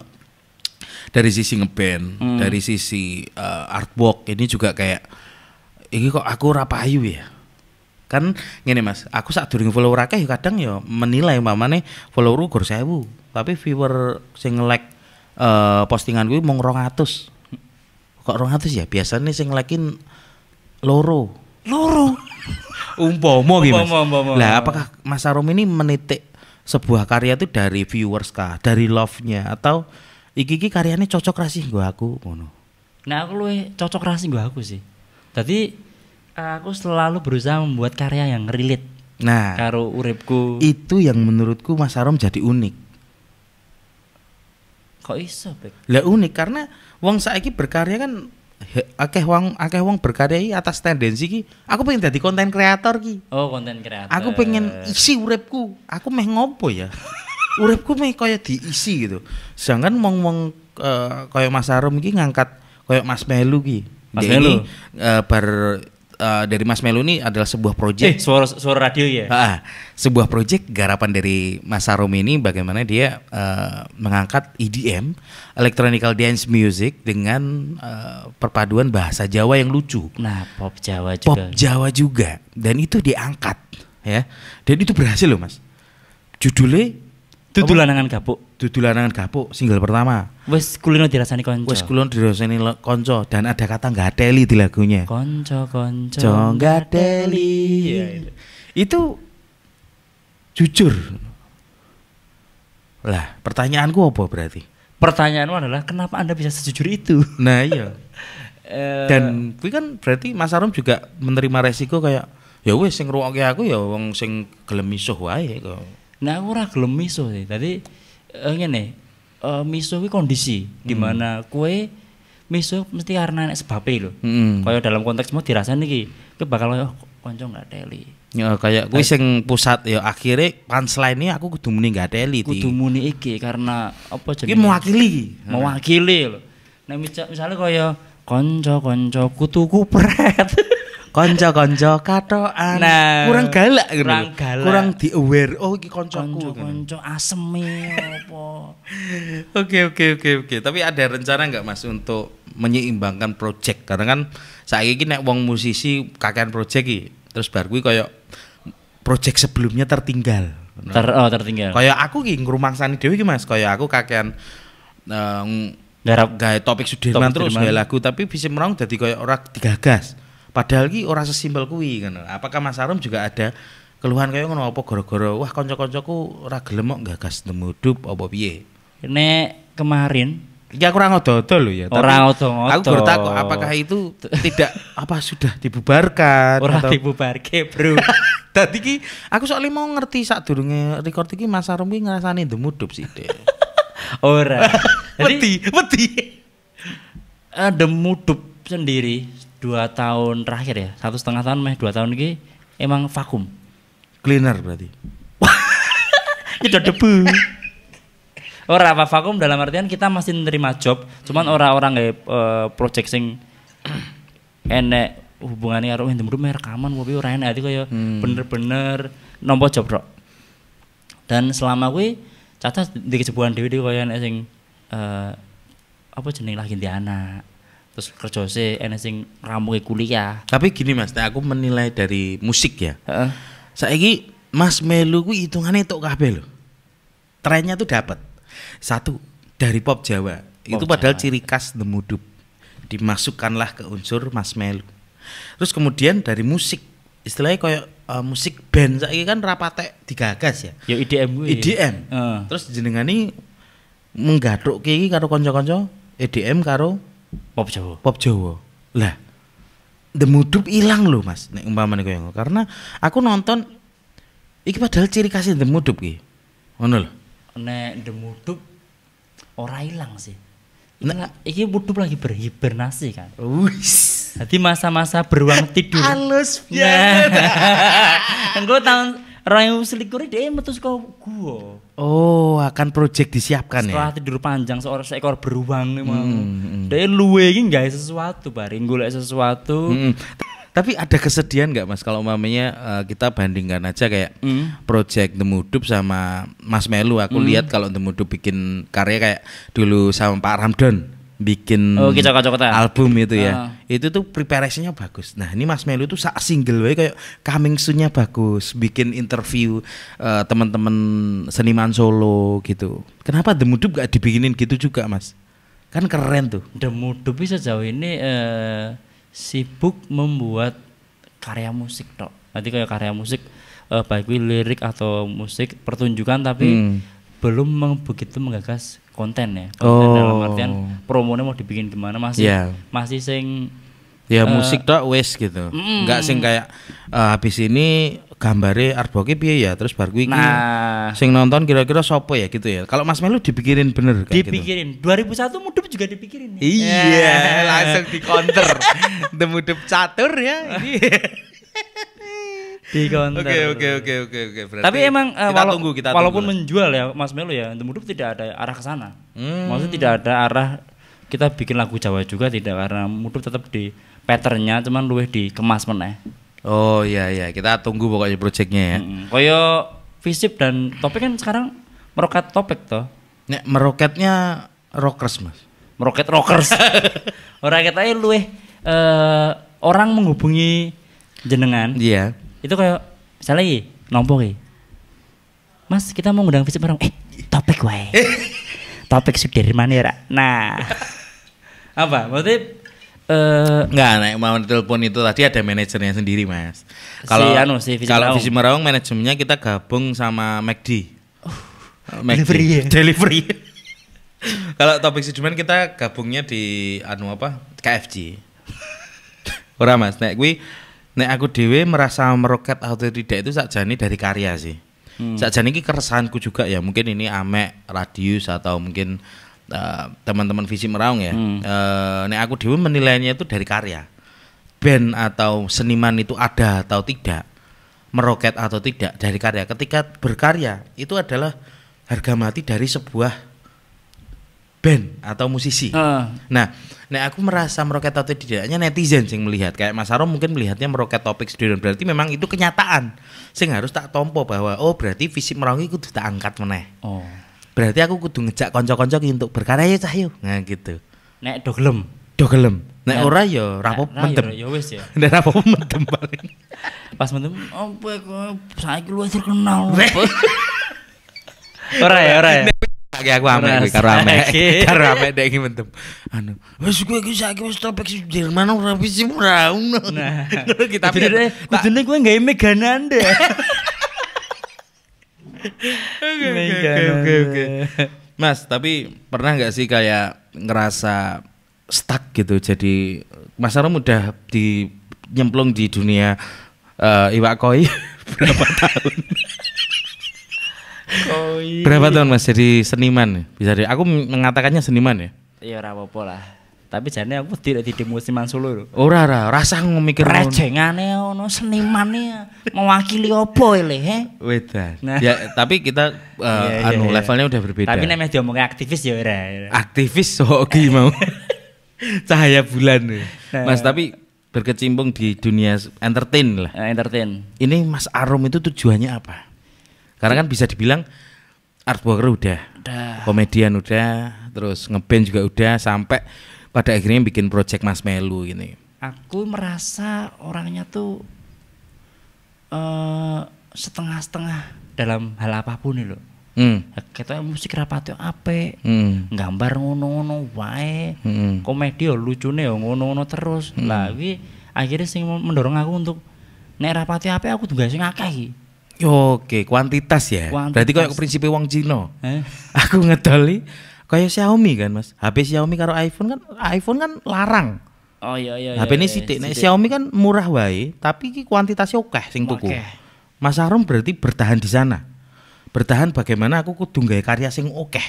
dari sisi ngeband, mm. dari sisi uh, artwork ini juga kayak ini kok aku rapayu ya kan gini mas aku saat dulu follower akeh kadang ya menilai mbak mamane follower gue bu tapi viewer sing like uh, eh, postingan gue mau atus kok rong atus ya biasanya sing likein loro loro umpomo gimana umpomo, umpomo. lah apakah Mas Arum ini menitik sebuah karya itu dari viewers kah dari love nya atau iki iki karyanya cocok rasih gue aku mono nah aku lu cocok rasih gue aku sih jadi aku selalu berusaha membuat karya yang relate nah karo uripku itu yang menurutku Mas Arum jadi unik Kok iso, Bek? Lah unik karena wong saiki berkarya kan akeh wong akeh wong berkarya iki atas tendensi ki aku pengen jadi konten kreator ki. Oh, konten kreator. Aku pengen isi uripku. Aku meh ngopo ya? uripku meh kaya diisi gitu. Sedangkan wong-wong uh, kaya Mas Arum ki ngangkat kaya Mas Melu ki. Mas Melu uh, bar Eh, dari Mas Melu ini adalah sebuah proyek. Eh, suara suara radio ya. Uh, sebuah proyek garapan dari Mas Sarum ini bagaimana dia uh, mengangkat EDM, electronical dance music dengan uh, perpaduan bahasa Jawa yang lucu. Nah, pop Jawa juga. Pop Jawa juga. Dan itu diangkat ya. Dan itu berhasil loh, Mas. Judulnya Dudu lanangan gapuk. Dudu lanangan gapuk single pertama. Wes kulino dirasani konco. Wes kulino dirasani konco dan ada kata teli di lagunya. Konco konco. Enggak teli. Ya, itu. itu jujur. Lah, pertanyaanku apa berarti? Pertanyaanmu adalah kenapa Anda bisa sejujur itu? Nah, iya. Eh, dan kuwi kan berarti Mas Arum juga menerima resiko kayak ya wes sing ngrungokke aku ya wong sing gelem isuh wae kok. Nah aku ora gelem miso sih. Dadi uh, ngene, uh, miso kuwi kondisi hmm. di mana kue miso mesti karena nek sebabe lho. Hmm. Kaya dalam konteks mau dirasa nih kuwi bakal koyo oh, kanca gak teli. Ya kayak kuwi nah, sing pusat ya akhirnya punchline ini e aku kudu muni gak teli Kudu muni iki karena apa jadi? mewakili. Mewakili loh. Nah misalnya kaya konco-konco, kutuku pret. Konco-konco kato Nah, kurang galak gitu. Kurang galak. Kurang di aware. Oh, iki koncoku. Konco-konco gitu. aseme apa. Oke, oke, oke, oke. Tapi ada rencana nggak Mas untuk menyeimbangkan project? Karena kan saya ini nek wong musisi kakean project iki. Terus bar kuwi koyo project sebelumnya tertinggal. Ter, oh, tertinggal. Koyok aku ki sani dhewe ki Mas, Koyok aku kakean uh, eh, garap gawe topik Sudirman topik terus gawe lagu tapi bisa merang jadi koyo tiga digagas. Padahal ki orang sesimpel kuwi kan. Apakah Mas Arum juga ada keluhan kayak ngono apa gara-gara wah kanca-kancaku ora gelem kok gagas dup apa piye? Nek kemarin Ya kurang orang odo lho ya. Orang odo-odo. Aku takut. apakah itu tidak apa sudah dibubarkan? Orang atau... dibubarke bro. Tadi ki aku soalnya mau ngerti saat durungnya record ki Mas Arum ki ngerasani demudup sih deh. Ora. Wedi, wedi. Ada eh, mudup sendiri dua tahun terakhir ya satu setengah tahun meh dua tahun ini emang vakum cleaner berarti nyedot debu orang apa vakum dalam artian kita masih nerima job cuman orang-orang kayak uh, eh, project sing enek hubungannya karo yang rumah rekaman wabi orang enak itu kaya hmm. bener-bener nompo job bro. dan selama gue catat di kecebuan dewi kaya enek sing uh, apa jeneng lagi di anak terus kerja sih enek sing ramuke kuliah. Tapi gini Mas, aku menilai dari musik ya. Heeh. Uh. Saiki Mas Melu ku hitungannya itu kabeh lho. Trennya tuh dapat. Satu dari pop Jawa. Pop itu padahal ciri khas nemudup Dimasukkanlah ke unsur Mas Melu. Terus kemudian dari musik istilahnya kayak uh, eh, musik band saiki kan rapate digagas ya. Ya IDM gue. IDM. Uh. Terus jenengani menggaduk gini karo konco-konco EDM karo pop Jawa. Pop Jawa. Lah, The Mudup hilang loh mas nek umpama nih kau karena aku nonton iki padahal ciri khasnya the Mudup ki lo? lho the Mudup ora hilang sih iki, nah. iki mudup lagi berhibernasi kan wis jadi masa-masa beruang tidur halus banget Enggak engko tahun Roy Selikuri e dia metu kau gua Oh, akan project disiapkan Setelah ya. Setelah tidur panjang seorang seekor beruang memang. mau. Dari luwe ini sesuatu, bareng gula sesuatu. Hmm. hmm. Tapi ada kesedihan nggak Mas kalau mamanya uh, eh, kita bandingkan aja kayak mm. project Mudup sama Mas Melu. Aku mm. lihat kalau The Mudup bikin karya kayak dulu sama Pak Ramdan bikin oh, ya? album itu ya. Uh. Itu tuh preparationnya bagus. Nah, ini Mas Melu tuh sak single wae kayak coming soon-nya bagus, bikin interview uh, teman-teman seniman Solo gitu. Kenapa Mudup gak dibikinin gitu juga, Mas? Kan keren tuh. Mudup bisa jauh ini uh, sibuk membuat karya musik tok. Nanti kayak karya musik uh, baik lirik atau musik pertunjukan tapi hmm. belum begitu menggagas konten ya konten oh. dalam artian promonya mau dibikin gimana masih yeah. masih sing ya uh, musik tuh wes gitu mm, nggak sing kayak uh, habis ini gambare artboki piye ya terus bar kuwi nah, sing nonton kira-kira sopo ya gitu ya kalau Mas Melu dipikirin bener kayak gitu? dipikirin gitu. 2001 mudup juga dipikirin ya iya yeah. langsung di counter the mudup catur ya di counter. Oke oke oke oke oke. Tapi emang uh, eh, kita tunggu, kita walaupun tunggu. menjual ya Mas Melo ya, Demuduk tidak ada arah ke sana. Hmm. Maksudnya tidak ada arah kita bikin lagu Jawa juga tidak karena Mudup tetap di patternnya cuman luwih dikemas meneh. Oh iya iya, kita tunggu pokoknya projectnya ya. Hmm. Koyo Visip dan Topik kan sekarang meroket Topik toh. Nek meroketnya rockers, Mas. Meroket rockers. Ora kita luwih uh, orang menghubungi jenengan. Iya itu kayak misalnya lagi nompo ya. Mas kita mau ngundang visi bareng eh topik wae topik mana ya nah apa maksudnya Uh, Enggak, naik mau telepon itu tadi ada manajernya sendiri mas. Kalau si, anu, si kalau visi Merong manajemennya kita gabung sama McD. Uh, uh, McD. Delivery. Ya? Delivery. kalau topik sejuman kita gabungnya di anu apa? KFC. Ora mas, naik gue Nek aku dewe merasa meroket atau tidak itu sakjane dari karya sih. Hmm. Sakjane ini keresahanku juga ya. Mungkin ini amek radius atau mungkin uh, teman-teman visi meraung ya. Hmm. Uh, nek aku dewe menilainya itu dari karya. Band atau seniman itu ada atau tidak, meroket atau tidak dari karya. Ketika berkarya itu adalah harga mati dari sebuah band atau musisi. Uh. Nah, Nah aku merasa meroket atau tidaknya netizen sih melihat kayak Mas Aro mungkin melihatnya meroket topik sendiri berarti memang itu kenyataan sing harus tak tompo bahwa oh berarti visi merongi kudu tak angkat meneh. Oh. Berarti aku kudu ngejak konco-konco untuk berkarya cah ya, cahyo. Nah gitu. Nek doglem, doglem. Nek nah, ora yo ya, rapop mentem. Yo wis ya. Nek rapo mentem paling. Pas mentem opo oh, saiki luwih terkenal. Ora ya, ora ya. Kaki aku ame karo ame. Karo ame dek iki mentem. Anu, wis gue iki saiki wis topik Jerman ora bisa ora ono. Nah, kita pikir kudune kowe gawe megananda. Oke oke oke. oke. Mas, tapi pernah nggak sih kayak ngerasa stuck gitu? Jadi Mas Arum udah di nyemplung di dunia uh, iwak koi berapa tahun? oh, iya. Berapa tahun Mas jadi seniman? Ya? Bisa di, aku mengatakannya seniman ya. Iya ora apa lah. Tapi jane aku tidak di seniman Solo lho. Ora ora, rasa ngomikir. rejengane ono senimannya mewakili opo ele ya, he? Wedan. Nah. Ya tapi kita uh, eh, yeah, iya, anu yeah, levelnya udah berbeda. Tapi namanya diomongin aktivis ya ora. Aktivis hoki oh, mau. Cahaya bulan. Nah. Mas tapi berkecimpung di dunia entertain lah. Nah, entertain. Ini Mas Arum itu tujuannya apa? Karena kan bisa dibilang art worker udah, udah. komedian udah, terus ngeband juga udah sampai pada akhirnya bikin project Mas Melu ini. Aku merasa orangnya tuh uh, setengah-setengah dalam hal apapun nih ya, loh. Hmm. Kita musik rapat yang ape, hmm. gambar ngono-ngono wae, hmm. komedi yo nih yo ngono-ngono terus. Hmm. Lagi akhirnya sing mendorong aku untuk nek rapati ape aku tuh gak sih ngakai. Oke, kuantitas ya. Kuantitas. Berarti kayak prinsipnya wong Cina. Eh? Aku ngedoli kayak Xiaomi kan, Mas. HP Xiaomi karo iPhone kan iPhone kan larang. Oh iya iya. HP ini iya, iya, sithik. nek Xiaomi kan murah wae, tapi iki kuantitasnya oke sing tuku. Okay. Mas Arum berarti bertahan di sana. Bertahan bagaimana aku kudu gawe karya sing oke.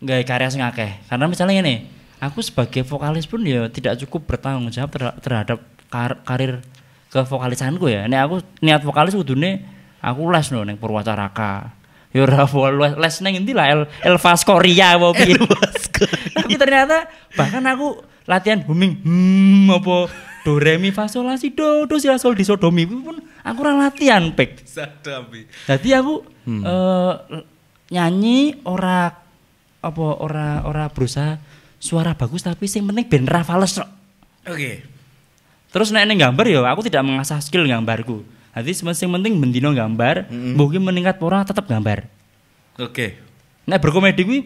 Gawe karya sing akeh. Karena misalnya ini, aku sebagai vokalis pun ya tidak cukup bertanggung jawab terhadap kar karir ke vokalisanku ya. Ini aku niat vokalis kudune aku les no neng Purwacaraka yo ya ora les neng endi lah El, El Korea Ria tapi ternyata bahkan aku latihan booming hmm apa do re mi fa sol la si do do si la sol di sodomi pun aku ora latihan pek sadami dadi aku hmm. uh, nyanyi ora apa ora ora berusaha suara bagus tapi sing penting ben rafales fales oke okay. terus neng ning gambar ya aku tidak mengasah skill gambarku jadi sing penting mendino gambar, mm -hmm. meningkat pora tetap gambar. Oke. Okay. Nah berkomedi gue.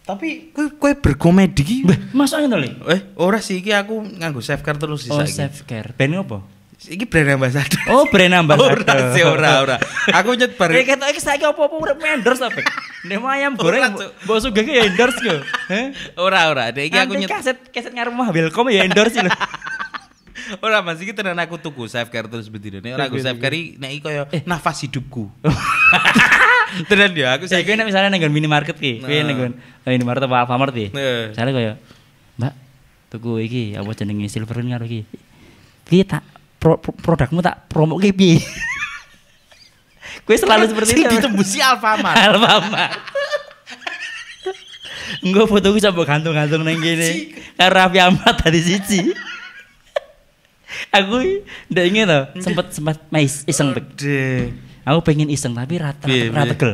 tapi kowe kowe berkomedi gue. Masuk angin lho. Eh, ora sih iki aku nganggu self care terus sih Oh, self care. Ben apa? Iki brand ambassador. Oh, brand ambassador. ora sih ora ora. Aku nyet bar. Nek eh, kita iki saiki apa udah urip endorse apa? Nek ayam goreng Bos gak ya endorse yo. Ora ora. Nek iki aku nyet kaset kaset ngaruh mah welcome ya endorse lho. Ora Mas iki tenan aku tuku care terus bedinane. Ora aku safe care nek iki koyo eh. nafas hidupku. tenan ya aku saiki nek misale nang minimarket ki, nah. kuwi nang minimarket apa Alfamart ki. Nah. Misale koyo Mbak tuku iki apa jenenge silverin karo iki. tak pro, pro, produkmu tak promo ki piye? selalu seperti itu. ditembusi Alfamart. Alfamart. Enggak fotoku coba gantung-gantung neng gini. Karena Raffi Ahmad tadi sisi aku ndak ingin tau sempet sempet mais iseng pek aku pengen iseng tapi rata rata gel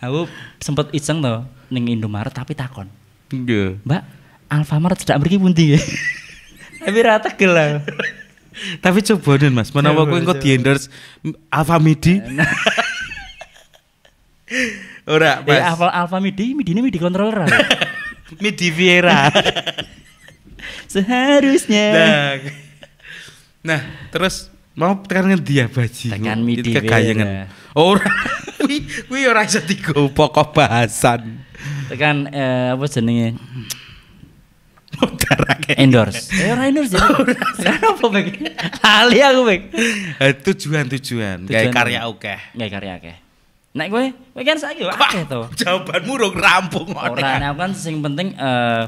aku sempet iseng tau neng Indomaret tapi takon mbak Alfamart tidak pergi pundi tapi rata gel lah tapi coba deh mas mana aku engkau di endorse Alfamidi eh, nah. Ora, eh, Mas. Eh, Alfa Alfa Midi, ini Midi controller. Midi Viera. Seharusnya. Nah. Nah, terus mau tekan dia baji. Tekan mi dhewe. orang Ora kuwi kuwi ora iso digopo kok bahasan. Tekan eh, apa jenenge? endorse. Eh ora endorse. apa baik? Ali aku baik. Eh, tujuan-tujuan kayak karya akeh. Kayak karya akeh. Nek kowe, kowe kan saiki akeh to. Jawabanmu rung rampung. Ora, aku kan sing penting eh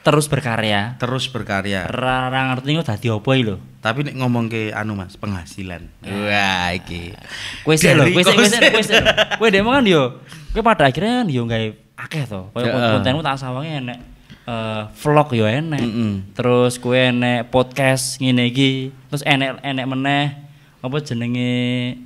terus berkarya terus berkarya rara ngerti kok tadi apa itu tapi nih ngomong ke anu mas penghasilan wah iki kue sih lo Kue sih kue sih Kue sih demo kan yo kue pada akhirnya kan yo nggak akeh to koyo kontenmu tak sawangnya enek uh, vlog yo enek terus kue enek podcast nginegi. terus enek enek meneh apa jenenge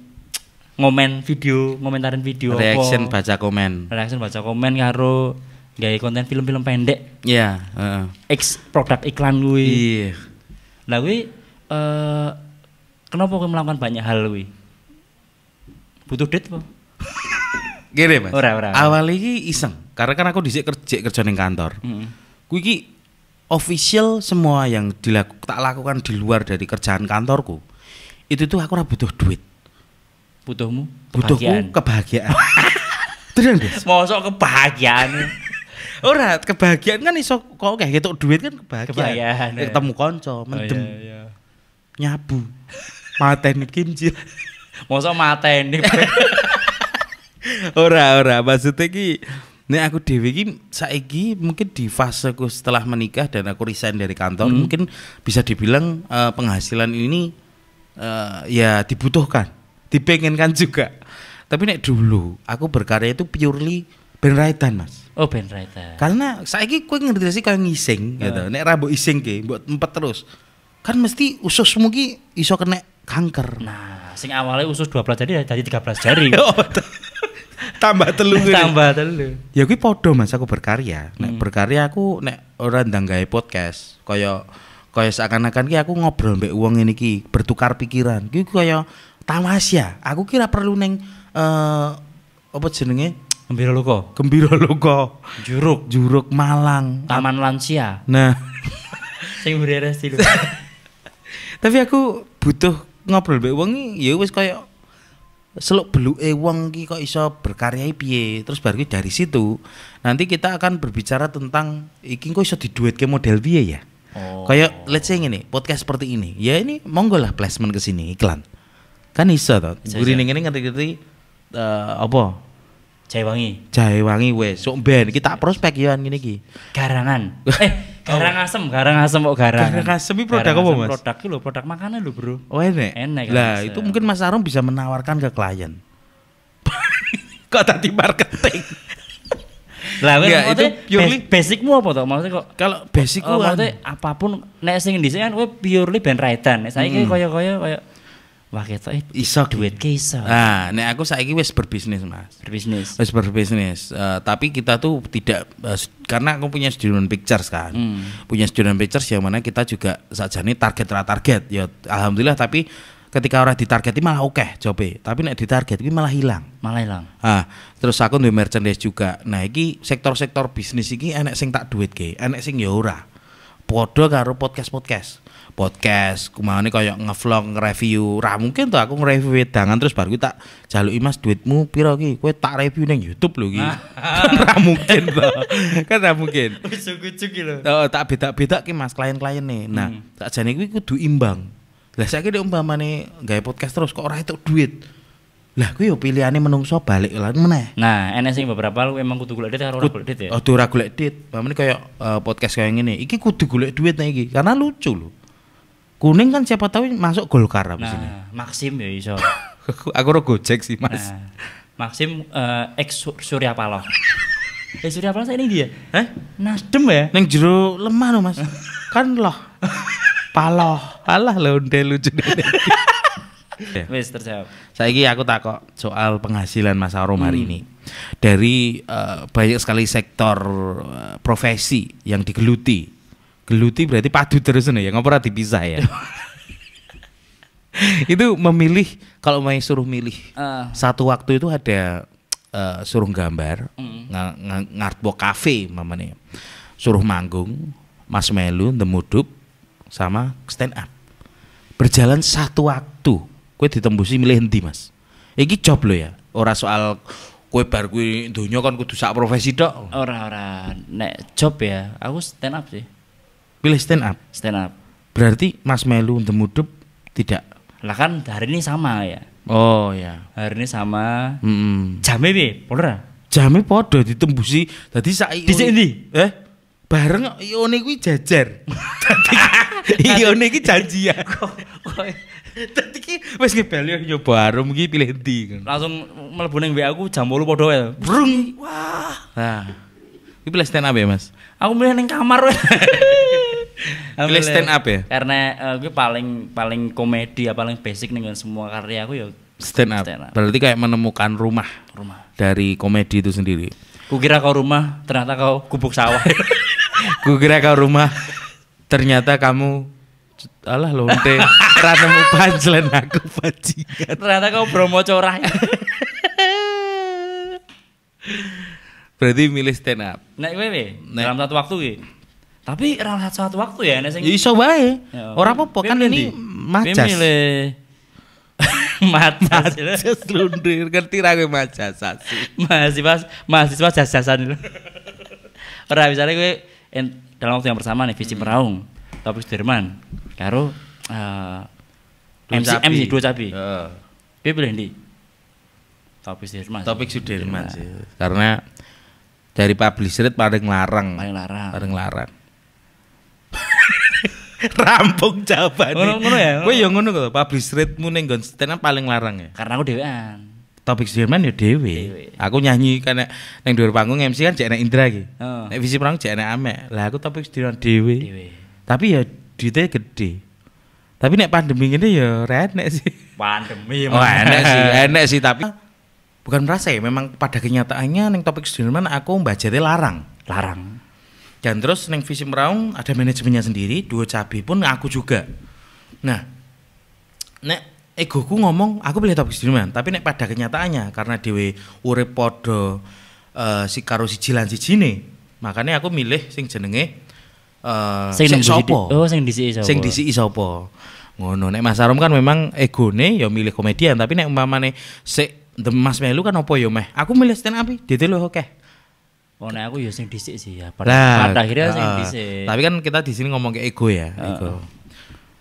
ngomen video komentarin video reaction baca komen reaction baca komen karo gaya konten film-film pendek. ya, Yeah, uh, X produk iklan gue. Yeah. Nah gue uh, kenapa gue melakukan banyak hal gue? Butuh duit apa? Gini mas. Ora, ora, ora. Awal ini iseng. Karena kan aku disik kerja kerja di kantor. Mm -hmm. Gue ini official semua yang dilaku, tak lakukan di luar dari kerjaan kantorku itu tuh aku butuh duit. Butuhmu? Butuhku kebahagiaan. Terus, soal kebahagiaan. Ora, kebahagiaan kan iso kok kayak gitu duit kan kebahagiaan. kebahagiaan ya. Ketemu konco, oh, mendem. Oh, iya, iya. Nyabu. Mateni kimcil. Masa mateni. ora, ora, maksudnya ki Nih aku dewi ini saiki mungkin di faseku setelah menikah dan aku resign dari kantor hmm. mungkin bisa dibilang uh, penghasilan ini uh, ya dibutuhkan, dipengenkan juga. Tapi nek dulu aku berkarya itu purely ben mas Oh writer. Karena saya ki kowe ngerti sih kalau ngising uh. gitu. Nek rabu ising ki buat empat terus. Kan mesti usus mugi iso kena kanker. Nah, sing awalnya usus dua 12 jadi tiga belas jari. Oh, tambah telu tambah telu ya gue podo mas aku berkarya nek hmm. berkarya aku nek orang ndang podcast Koyo koyo seakan-akan ki aku ngobrol mbek uang ini ki bertukar pikiran ki kaya tamasya aku kira perlu neng uh, eh, apa jenenge Gembira Loko. Gembira Loko. Juruk. Juruk Malang. Taman Lansia. Nah. Sing beres sih. Tapi aku butuh ngobrol mbek wong ya wis kayak seluk e wong ki kok iso berkarya piye terus baru dari situ nanti kita akan berbicara tentang iki kok iso ke model piye ya oh. kayak let's say ini podcast seperti ini ya ini monggo lah placement ke sini iklan kan iso to gurine ngene ngerti-ngerti uh, apa Jaiwangi. Jaiwangi wes. Sok ben iki tak prospek ya ngene iki. Garangan. Eh, garang oh. asem, garang asem kok garang. Garang asem iki produk apa, Mas? Produk iki lho, produk makanan lho, Bro. Oh, enek. Enek. Lah, itu mungkin Mas Arum bisa menawarkan ke klien. kok tadi marketing. Lah ya, itu purely basicmu apa tuh Maksudnya kok kalau basic oh, maksudnya apapun nek sing dhisik kan kowe purely ben raitan Nek saiki hmm. kaya-kaya kaya, kaya kaya Wah eh iso gitu. ke iso. Nah, nek aku saiki wis berbisnis, Mas. Berbisnis. Wis berbisnis. Uh, tapi kita tuh tidak uh, karena aku punya student pictures kan. Hmm. Punya student pictures yang mana kita juga sajane target ra target ya alhamdulillah tapi ketika orang ditargeti malah oke okay, jobe tapi nek ditarget ini malah hilang malah hilang ah terus aku nih merchandise juga nah ini sektor-sektor bisnis ini enek sing tak duit ke enek sing ya ora podo karo podcast podcast podcast kumahane koyo ngevlog nge-review ra mungkin tuh aku nge-review wedangan terus baru tak jaluki Mas duitmu piro ki kowe tak review ning YouTube lho ki ah. kan ra mungkin to kan ra mungkin cucu lho oh, tak beda-beda ki Mas klien-klien nih nah hmm. tak jane kuwi kudu imbang lah saiki nek umpamane gawe podcast terus kok ora itu duit lah gue yo pilihane menungso balik lan meneh. Nah, enek sing beberapa lu emang kudu golek duit karo ora golek duit ya. tuh ora golek duit. Pamane koyo uh, eh, podcast kaya ngene, iki kudu golek duit nek iki karena lucu lho kuning kan siapa tahu masuk Golkar apa nah, sini. Maxim ya iso. aku ro Gojek sih, Mas. Nah, Maxim uh, eh, ex Surya Paloh. eh Surya Paloh saya ini dia. Hah? Nasdem ya? Ning jero lemah loh, Mas. kan loh. Paloh. Alah londe lucu Ya. Wis terjawab. Saiki aku takok soal penghasilan Mas Arum hmm. hari ini. Dari uh, banyak sekali sektor uh, profesi yang digeluti Geluti berarti padu terus nih ya, ngapa dipisah ya? itu memilih kalau mau suruh milih uh. satu waktu itu ada uh, suruh gambar mm. ng ngartbo cafe mamanya suruh manggung Mas Melu Demudup sama stand up berjalan satu waktu kue ditembusi milih henti mas ini job lo ya ora soal kue bar kue dunia kan kudu sak profesi dok ora ora nek job ya aku stand up sih Pilih stand up. Stand up. Berarti Mas Melu mudup tidak. Lah kan hari ini sama ya. Oh ya. Hari ini sama. Mm -hmm. Jame bi Pola. podo ditembusi. Tadi saya di sini, Eh? Bareng ione gue jajar. ione gue janji janjian. Tadi ki wes ngebel yo nyoba baru mungkin pilih di Langsung melebur neng WA aku jam bolu podo ya Brung. Wah. Nah. Iki pilih stand up ya, Mas? Aku pilih neng kamar. Pilih stand up ya? Karena uh, gue paling paling komedi ya paling basic dengan semua karya aku ya stand up. stand up. Berarti kayak menemukan rumah. Rumah. Dari komedi itu sendiri. kira kau rumah, ternyata kau kubuk sawah. kira kau rumah, ternyata kamu alah lonte. ternyata mau punchline aku pancingan. Ternyata kau promo corah. Berarti milih stand up. Nek kowe dalam satu waktu gitu tapi ra satu waktu ya nek sing. Ya iso wae. Ya, Ora apa-apa kan ini macas. Milih macas. Majas lundir ngerti ra kowe masih sasi. Mahasiswa mahasiswa jas-jasan lho. Ora bisa kowe dalam waktu yang bersama nih visi meraung hmm. topik Sudirman karo uh, eh, MC, MC dua capi. Heeh. Uh. pilih ndi? Topik Sudirman. Topik Sudirman iya. sih. Karena dari publisher paling larang. Paling larang. Paling larang. rampung jawabannya. ngono ngono ya kowe ya ngono kok publish rate mu ning stand paling larang ya karena aku dhewean topik Jerman ya dewe. Aku nyanyi karena neng dhuwur panggung MC kan jek Indra iki. Oh. Nek visi perang jek ame Amek. Lah aku topik Jerman dewe. dewe. Tapi ya duitnya gede. Tapi nek pandemi ini ya enek sih. Pandemi Oh, enek sih, enek sih tapi bukan merasa ya memang pada kenyataannya neng topik Jerman aku mbajete larang. Larang. Dan terus neng visi meraung ada manajemennya sendiri, dua cabi pun nah, aku juga. Nah, nek egoku ngomong aku pilih topik man. tapi nek pada kenyataannya karena dewe urip podo uh, si karo si jilan si jine makanya aku milih sing jenenge uh, sing, sing sopo. Oh, sing disi sopo. Sing disi sopo. Ngono nek Mas Arum kan memang ego nih ya milih komedian, tapi nek umpamane si Mas Melu kan opo yo ya, meh. Aku milih stand up, dite oke. Okay. Oh, nah aku ya sing dhisik sih ya. Pada, nah, pada akhirnya uh, sing dhisik. Tapi kan kita di sini ngomong ke ego ya, uh, ego.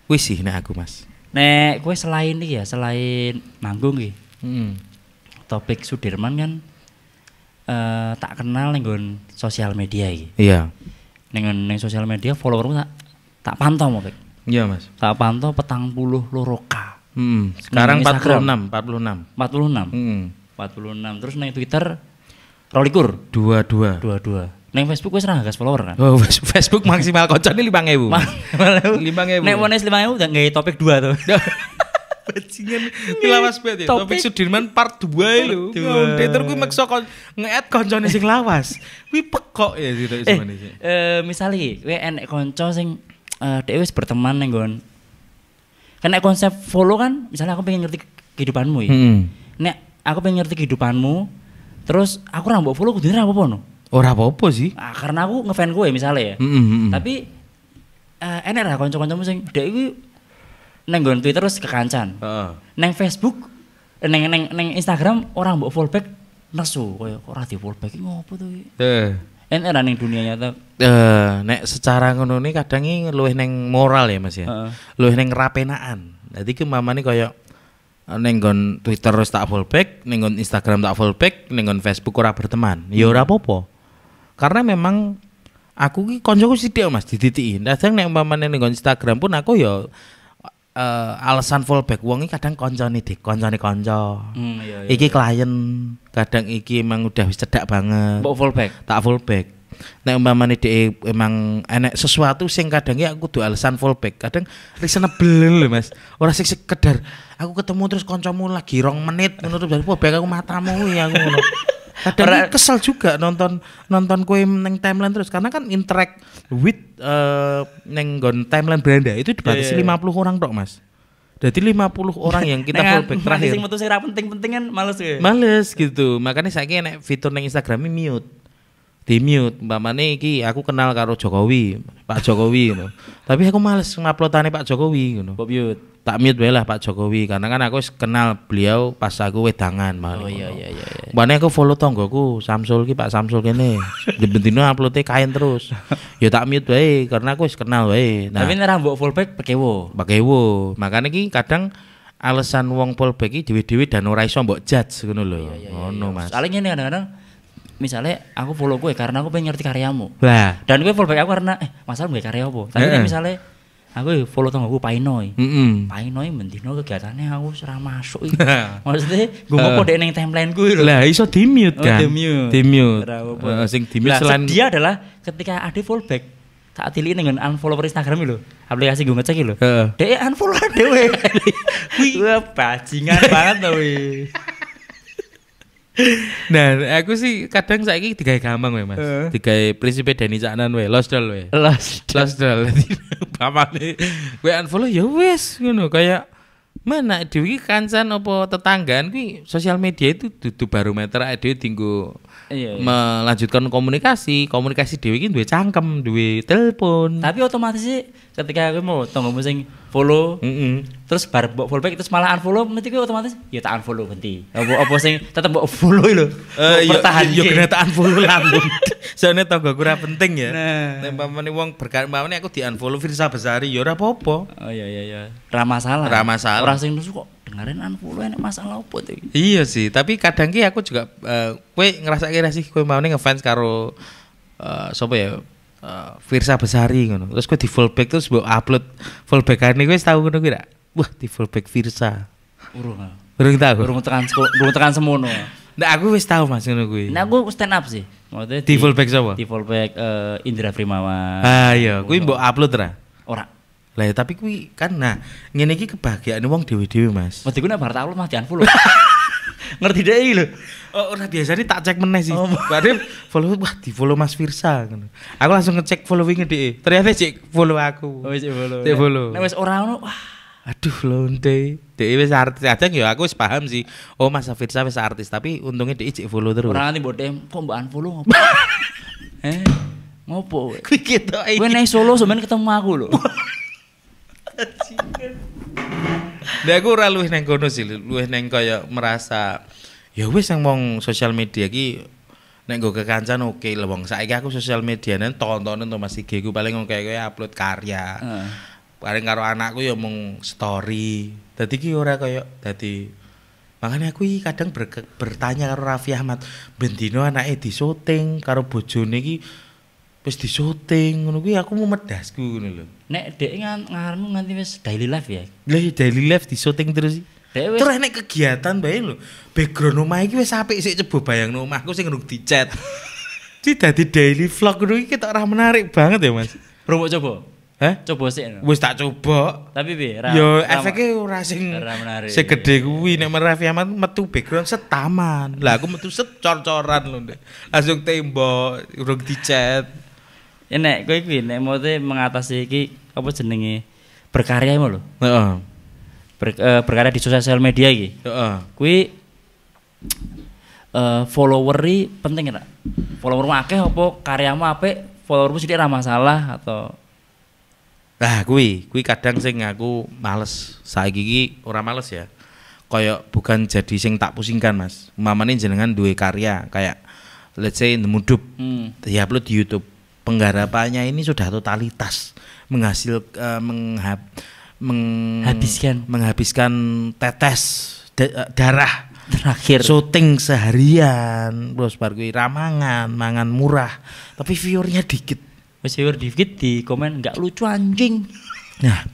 Kuwi sih nek aku, Mas. Nek kue selain iki ya, selain manggung iki. Hmm. Topik Sudirman kan uh, tak kenal ning sosial media iki. Iya. Ning ning sosial media follower tak tak pantau mau, Pak. Iya, Mas. Tak pantau petang puluh loro ka. Hmm. Sekarang 46, 46. 46. Hmm. 46. Terus ning Twitter Rolikur. Dua dua. Dua dua. Neng Facebook wes ragas follower kan? Oh, Facebook maksimal lima 5000. lima 5000. Nek Wanes lima udah nggak topik dua tuh. Bajingan lawas banget ya. Topik, Sudirman part 2 lho. terus gue maksa kon nge-add koncone sing lawas. Wih pekok ya sira Eh, misalnya eh, misale kowe enek kanca sing uh, berteman gon. Kan konsep follow kan misalnya aku pengen ngerti kehidupanmu ya. Nek aku pengen ngerti kehidupanmu, Terus aku orang mbok follow kudune ora apa-apa no. Ora oh, apa-apa sih. Ah, karena aku ngefan gue misalnya ya. Mm -hmm. Tapi uh, eh, enak lah kanca-kancamu sing dek iki neng nggon Twitter terus kekancan. Uh. Neng Facebook eh, neng neng neng Instagram orang mbok follow back nesu koyo ora di follow back ngopo to iki. Heeh. Enak lah neng dunia nyata. Eh, nek secara ngono ini kadang luwih neng moral ya Mas ya. Heeh. Uh. Luwih neng rapenaan. mama nih koyok. Anu, ning Twitter terus tak fullback, back, Instagram tak fullback, back, Facebook ora berteman. Ya ora hmm. apa-apa. Karena memang aku ki koncoku sithik Mas dititiki. Kadang nek umpamane ning Instagram pun aku ya uh, alasan fullback wong iki kadang koncone dik, koncone kanca. Hmm, iya, iya, iki iya. klien, kadang iki emang udah cedak banget. Mbok fallback. Tak fullback nek umpamane dhek emang enak sesuatu sing kadang ya aku tuh alasan fallback. Kadang reasonable lho Mas. orang sih sekedar aku ketemu terus kancamu lagi rong menit ngono terus baik aku matamu ya aku ngono. kadang kesel juga nonton nonton kue neng timeline terus karena kan interact with uh, eh, neng gon timeline beranda itu dibatasi iya, iya. lima puluh orang dok mas jadi 50 orang yang kita fallback terakhir. Sing metu sing penting-penting males ya. Males gitu. Makanya saya neng fitur neng Instagram ini mute di mute mana iki aku kenal karo Jokowi Pak Jokowi gitu. tapi aku males ngaplotane Pak Jokowi gitu. Mbok mute tak mute wae lah Pak Jokowi karena kan aku kenal beliau pas aku wedangan malah oh iya, iya iya iya umpamane aku follow tonggoku Samsul ki Pak Samsul kene bendino uploade kain terus ya tak mute wae karena aku kenal wae nah, tapi nerang ra mbok pakai wo pakai wo makanya ki kadang alasan wong polback ki dewi dewi dan ora iso mbok judge ngono lho iya, iya, ngono Mas soalnya ngene kadang-kadang misalnya aku follow gue karena aku pengen ngerti karyamu lah dan gue follow back aku karena eh masalah gue karya apa tapi kan misalnya aku follow tanggo gue Painoy mm -hmm. Painoy mendino kegiatannya aku serah masuk maksudnya gue mau kode neng timeline gue loh lah iso dimute oh, kan oh, dimute dimute uh, sing dimute mute selain dia adalah ketika ada fallback tak tili dengan unfollow per Instagram lho. Aplikasi gue ngecek lho. uh. Dek unfollow weh Wih, bajingan banget tau weh nah, aku sih kadang saiki digawe gampang wae, Mas. Uh. Digawe prinsip Dani Caknan wae, lost doll wae. Lost lost doll. Pamane kowe unfollow ya wis ngono kayak mana dhewe kancan apa tetanggaan kuwi sosial media itu dudu barometer dhewe tinggu iya, iya. melanjutkan komunikasi komunikasi dewi ini dua cangkem dua telepon tapi otomatis sih ketika aku mau tunggu musim follow mm -hmm. terus bar follow back terus malah unfollow nanti aku otomatis ya tak unfollow nanti apa apa sing tetap buat follow lo bertahan yuk kena tak unfollow lambung soalnya tau gak kurang penting ya nah umpamane uang berkat umpamane aku di unfollow Firsa Besari ya ora apa-apa oh iya iya iya ra masalah ra masalah orang sing kok kemarin unfollow enak masalah apa tuh iya sih tapi kadang ki aku juga uh, eh, kue ngerasa kira sih kue mau ngefans karo uh, eh, siapa ya uh, Firsa Besari ngono terus kue di fullback terus buat upload fullback hari ini kue tahu ngono kira wah di fullback Firsa urung ah. urung tahu urung tekan urung tekan semono Nah aku wis tahu mas ngono kuwi. Nah aku stand up sih. Maksudnya di, di fullback sapa? Di fullback uh, Indra Primawan. Ah iya, kuwi mbok upload ra? Ora. Lah ya, tapi kuwi kan nah ngene iki kebahagiaan wong dhewe-dhewe Mas. Wedi ku nek bar tau mati Mas Jan Ngerti deh lho. Oh, ora biasanya tak cek meneh sih. Oh, Berarti follow wah di follow Mas Firsa ngono. Aku langsung ngecek following dhek. Ternyata cek follow aku. Oh, cek follow. Cek follow. Nek wis ora ngono wah aduh lonte dia wis artis aja ya aku wis paham sih oh Mas Firsa wis artis tapi untungnya dia cek follow terus orang nanti buat dem kok mbak unfollow ngopo eh ngopo kuwi gitu ae naik solo sebenernya ketemu aku lho Lah aku ora luwih neng kono sih, luwih neng kaya merasa ya wis yang wong sosial media ki nek nggo kekancan oke okay, lho wong saiki aku sosial media nang tontonan to masih IG paling ngono kaya upload karya. Uh. Paling karo anakku ya mung story. Dadi ki ora kaya dadi Makanya aku kadang ber, bertanya karo Raffi Ahmad, bendino anake di syuting karo bojone iki wis di syuting ngono kuwi aku mau medasku ngono lho. Nek dek ngan ngarmu nganti wis daily life ya. Lah iya, daily life di syuting terus. Dek wis terus nek kegiatan bae lho. Background omah iki wis apik sik coba bayangno omahku sing di dicet. Jadi dadi daily vlog ngono iki ketok ora menarik banget ya Mas. Rumuk coba. Hah? Coba sih. Wis tak coba. Tapi bi. Yo efeknya ora sing segede kuwi nek Raffi Ahmad metu background setaman. Lah aku metu set cor-coran lho, Langsung tembok, di chat ya nek kowe iki nek mote mengatasi iki apa jenenge berkarya mau lho heeh Ber, uh, berkarya di sosial media iki heeh kuwi uh, follower penting ya follower akeh apa karyamu apik followermu sithik ra masalah atau nah kuwi kuwi kadang sing aku males saiki iki ora males ya koyok bukan jadi sing tak pusingkan mas mamane jenengan duwe karya kayak let's say nemudup hmm. upload di YouTube penggarapannya ini sudah totalitas menghasil uh, menghab, menghabiskan menghabiskan tetes da eh, darah terakhir syuting seharian bos pargui ramangan mangan murah tapi viewernya dikit masih viewer dikit di komen nggak lucu anjing nah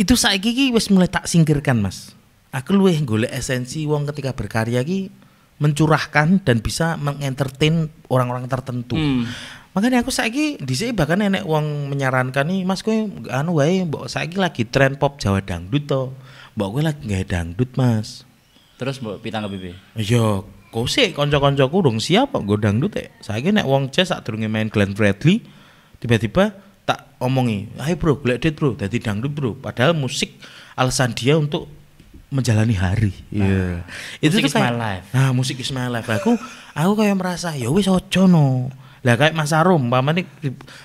itu saya gigi wes mulai tak singkirkan mas aku luwe golek esensi wong ketika berkarya ki mencurahkan dan bisa mengentertain orang-orang tertentu hmm Makanya aku saiki di sini bahkan nenek uang menyarankan nih Mas gue anu wae mbok saiki lagi tren pop Jawa dangdut to. Mbok gue lagi gawe dangdut Mas. Terus mbok nggak piye? Iya, Yo, kosek kanca-kancaku urung siap kok gue dangdut ya. Saiki nenek wong jazz sak durunge main Glenn Fredly tiba-tiba tak omongi, "Hai bro, golek duit bro, dadi dangdut bro." Padahal musik alasan dia untuk menjalani hari. Nah, iya. Nah, Itu tuh kayak, my life. Nah, musik is my life. Aku aku kayak merasa, "Ya wis aja no." Lah kayak Mas Arum, pamane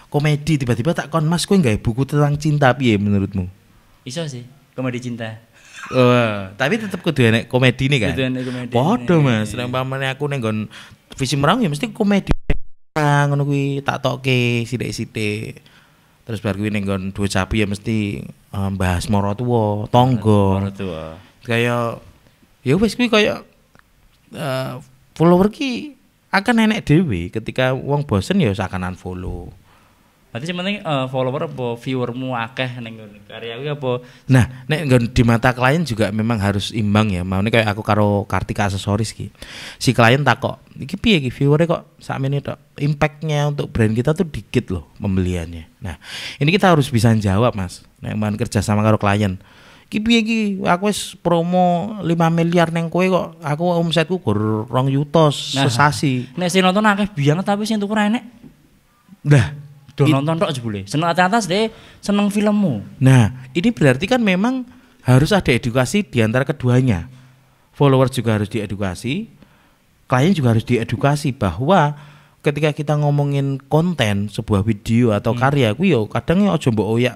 komedi tiba-tiba tak kon Mas kowe nggak buku tentang cinta piye menurutmu? Iso sih, komedi cinta. Uh, tapi tetap kudu enek komedi nih kan. Kudu enek komedi. Podo Mas, nek pamane aku ning nggon visi merang ya mesti komedi. Ah, ngono kuwi tak tokke sithik-sithik. Terus bar kuwi ning dua duwe ya mesti eh, bahas moro tuwa, tangga. Moro tuwa. Kaya ya wis kuwi kaya uh, eh, follower ki akan nenek dewi ketika uang bosen ya seakan follow berarti penting uh, follower apa viewermu akeh neng karya gue apa nah nek di mata klien juga memang harus imbang ya mau kayak aku karo Kartika aksesoris ki si klien tak kok. iki piye ki viewernya kok saat ini tak impactnya untuk brand kita tuh dikit loh pembeliannya nah ini kita harus bisa jawab mas nek kerja sama karo klien ki piye ki aku es promo lima miliar neng kue kok aku omsetku gur 2 yuta nah, sesasi nah, nek sing nonton akeh biang tapi sing tuku kurang enek nah do nonton tok boleh. seneng atas deh seneng filmmu nah ini berarti kan memang harus ada edukasi di antara keduanya follower juga harus diedukasi klien juga harus diedukasi bahwa ketika kita ngomongin konten sebuah video atau hmm. karya ku yo ya kadang yo ya aja mbok oyak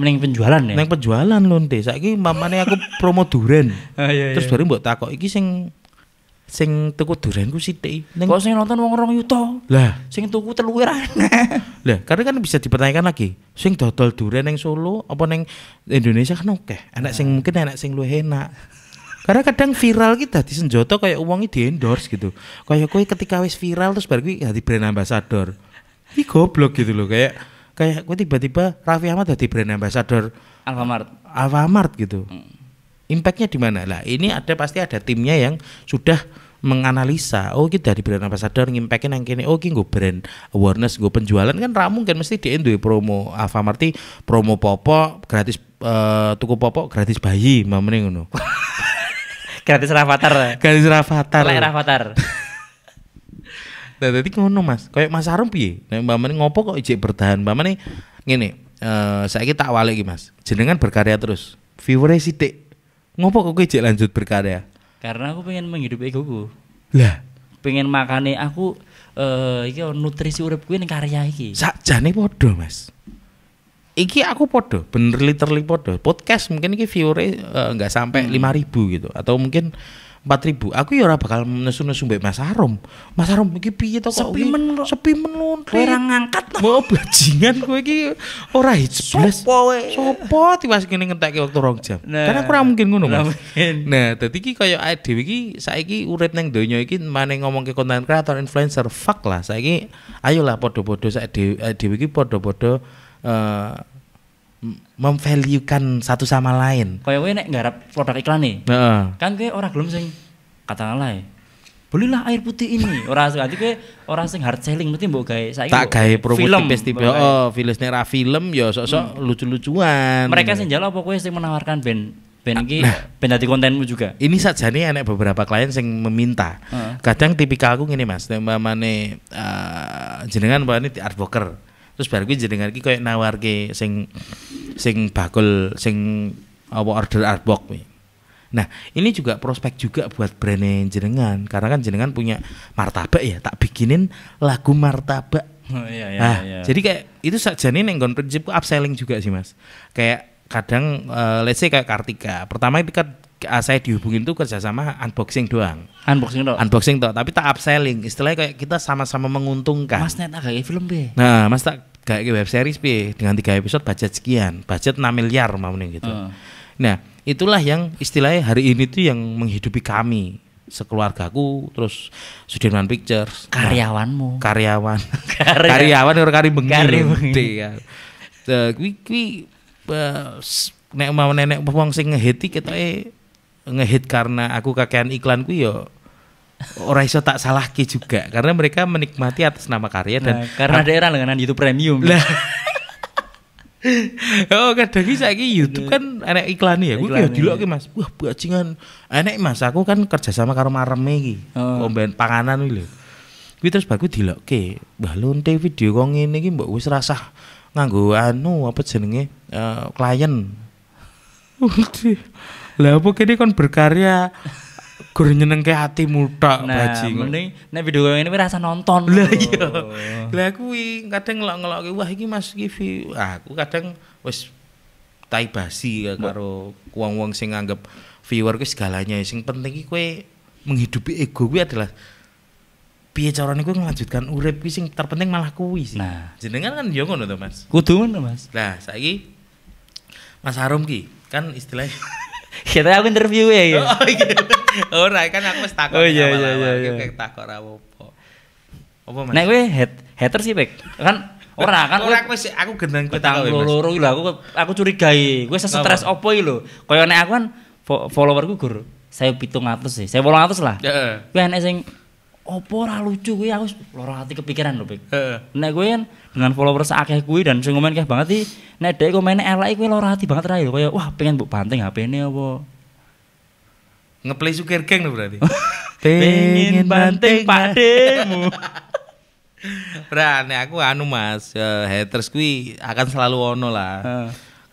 Mending penjualan ya. Mending penjualan lonte. Saiki mamane aku promo duren. oh, iya, iya. Terus iya. baru mbak takok iki sing sing tuku duren ku sithik. Ning kok sing nonton wong rong yuto Lah, sing tuku telu lah, karena kan bisa dipertanyakan lagi. Sing dodol duren yang Solo apa yang Indonesia kan oke Enak sing ah. mungkin enak sing lu enak. Karena kadang viral kita di senjata kayak uangnya di endorse gitu. Kayak kue ketika wis viral terus baru ya di brand ambassador. Ini goblok gitu loh kayak kayak gue tiba-tiba Raffi Ahmad jadi brand ambassador Alfamart Alfamart gitu hmm. impactnya di mana lah ini ada pasti ada timnya yang sudah menganalisa oh kita dari brand ambassador ngimpakin yang kini oh gue brand awareness gue penjualan kan ramu kan mesti di promo Alfamart promo popok gratis uh, tuku popok gratis bayi mamene ngono gratis rafatar gratis rafatar lek rafatar nah tadi ngono mas kayak mas Arum piye nah nah, mbak ngopo kok ijek bertahan mbak Mani ngene uh, eh, saya kita awalnya lagi mas jenengan berkarya terus viewernya sidik ngopo kok ijek lanjut berkarya karena aku pengen menghidupi egoku lah pengen makane aku eh uh, iki nutrisi urip kuwi ning karya iki sakjane padha mas iki aku podo bener literally podo podcast mungkin iki viewer eh, nggak uh, sampai hmm. lima ribu gitu atau mungkin ribu Aku ya ora bakal nesu-nesu mbek Mas Arum. Mas Arum iki piye to kok sepi men Sepi men Ora ngangkat. Mau bajingan kowe iki ora hijbles. Sopo kowe? Sopo tiwas kene ngentekke waktu rong jam. Nah, Karena aku ora mungkin ngono, Mas. Nah, dadi iki kaya awake dhewe iki saiki urip ning donya iki maneh ngomongke konten kreator influencer fuck lah. Saiki ayolah padha-padha sak eh, dhewe iki padha-padha eh memvaluekan satu sama lain. Kayak gue nek nggarap produk iklan nih. E, uh. Kan gue orang belum sing katakanlah e, belilah air putih ini orang sing nanti gue orang sing hard selling nanti mbok kayak saya tak gawe promo tipe oh filmnya nek film yo ya sok-sok hmm. lucu-lucuan mereka sing jalan apa kowe menawarkan band band lagi nah, nah, band dari kontenmu juga ini saat sajane enak beberapa klien sing meminta uh. kadang tipikal aku gini Mas mbak mamane uh, eh, jenengan ini art boker terus bar jadi ngerti kayak nawar ke sing sing bakul sing apa order artbox nih. Nah, ini juga prospek juga buat yang jenengan karena kan jenengan punya martabak ya, tak bikinin lagu martabak. Oh, iya, iya, nah, iya. Jadi kayak itu saja nih nenggon prinsipku upselling juga sih mas. Kayak kadang uh, let's say kayak Kartika. Pertama itu kan Ah, saya dihubungin tuh sama unboxing doang. Unboxing doang. Unboxing doang tapi tak upselling. Istilahnya kayak kita sama-sama menguntungkan. Mas net agak film be. Nah, Mas tak kayak web series be dengan tiga episode budget sekian, budget 6 miliar mau gitu. Uh. Nah, itulah yang istilahnya hari ini tuh yang menghidupi kami sekeluargaku terus Sudirman Pictures nah, karyawanmu nah, karyawan karyawan karyawan karyawan kari bengi karyawan bengi ya eh, kwi kwi eh, nek mau nenek karyawan sing kita eh ngehit karena aku kakean iklan ku yo orang iso tak salah ki juga karena mereka menikmati atas nama karya dan nah, karena ada era dengan YouTube Premium. Lah. oh kadang bisa lagi YouTube kan enak iklan ya, gue ya dulu mas, wah bajingan enak mas, aku kan kerja sama karo mareme iki, oh. panganan gitu. Gue terus bagus dulu oke balon deh video kong ini gue mbak wis serasa nganggu anu apa jenenge uh, klien lah apa kini kon berkarya gur nyenengke hati muda nah, bajing. mending nek video yang ini rasa nonton. Lah iya. Oh. Lah kuwi kadang ngelok-ngelok wah iki Mas Kivi. Aku kadang wis tai basi ya, karo wong-wong sing nganggep viewer kuwi segalanya. Sing penting iki menghidupi ego gue adalah piye carane kowe melanjutkan urip kuwi sing terpenting malah kuwi sih. Nah, jenengan kan yo ngono Mas. Kudu ngono, Mas. Lah saiki Mas Harum ki kan istilahnya Kita iya, aku interview ya. Iya. Oh, oh gitu. kan aku wis takon. Oh iya iya iya. Kayak takon ra opo. Opo Mas? Nek kowe head, hater sih, Bek. Kan ora kan ora aku aku gendeng kowe takon. Loro lho aku aku curigai. Kowe stres opo iki lho? Kaya nek aku kan followerku gur saya pitung atus sih, saya bolong atus lah. Heeh. Gue enek sing opo ora lucu kuwi aku lara ati kepikiran lho Pik. Heeh. Nek kuwi kan dengan followers akeh kuwi dan sing komen akeh banget iki nek dhek komene elek kuwi lara ati banget ra ya? kaya wah pengen mbok banting HP-ne opo. Ngeplay Sukir geng lho berarti. pengen banting pademu, Ra nek aku anu Mas, uh, haters kuwi akan selalu ono lah.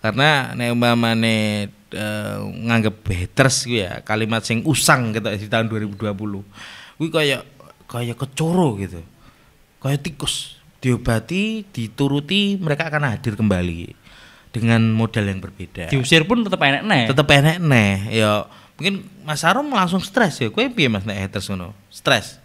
Karena nek umpamane uh, nganggep haters kuwi ya kalimat sing usang ketok di tahun 2020. Kuwi kayak kayak kecoro gitu kayak tikus diobati dituruti mereka akan hadir kembali dengan modal yang berbeda diusir pun tetap enak neh tetap enak neh ya mungkin Mas Arum langsung stres ya kue piye Mas nek haters ngono stres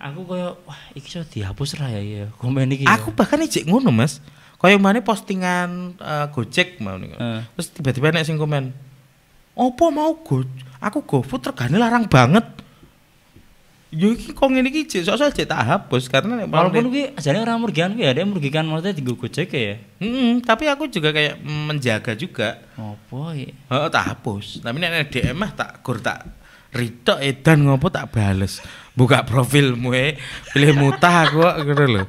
aku kaya wah iki coba dihapus lah ya ya komen iki ya. aku ya. bahkan ijek ngono Mas kayak mana postingan uh, Gojek mau nih eh. uh. terus tiba-tiba nek sing komen opo mau go aku GoFood tergani larang banget Yo iki ini kicil iki cek soal cek tak hapus karena nek walaupun iki ajane ora merugikan ya, dia yang merugikan maksudnya di Gojek ya. Heeh, tapi aku juga kayak menjaga juga. Opo ya? tak hapus. Tapi nek DM mah tak kur tak Rito edan ngopo tak bales. Buka profilmu e, pilih mutah aku ngono loh.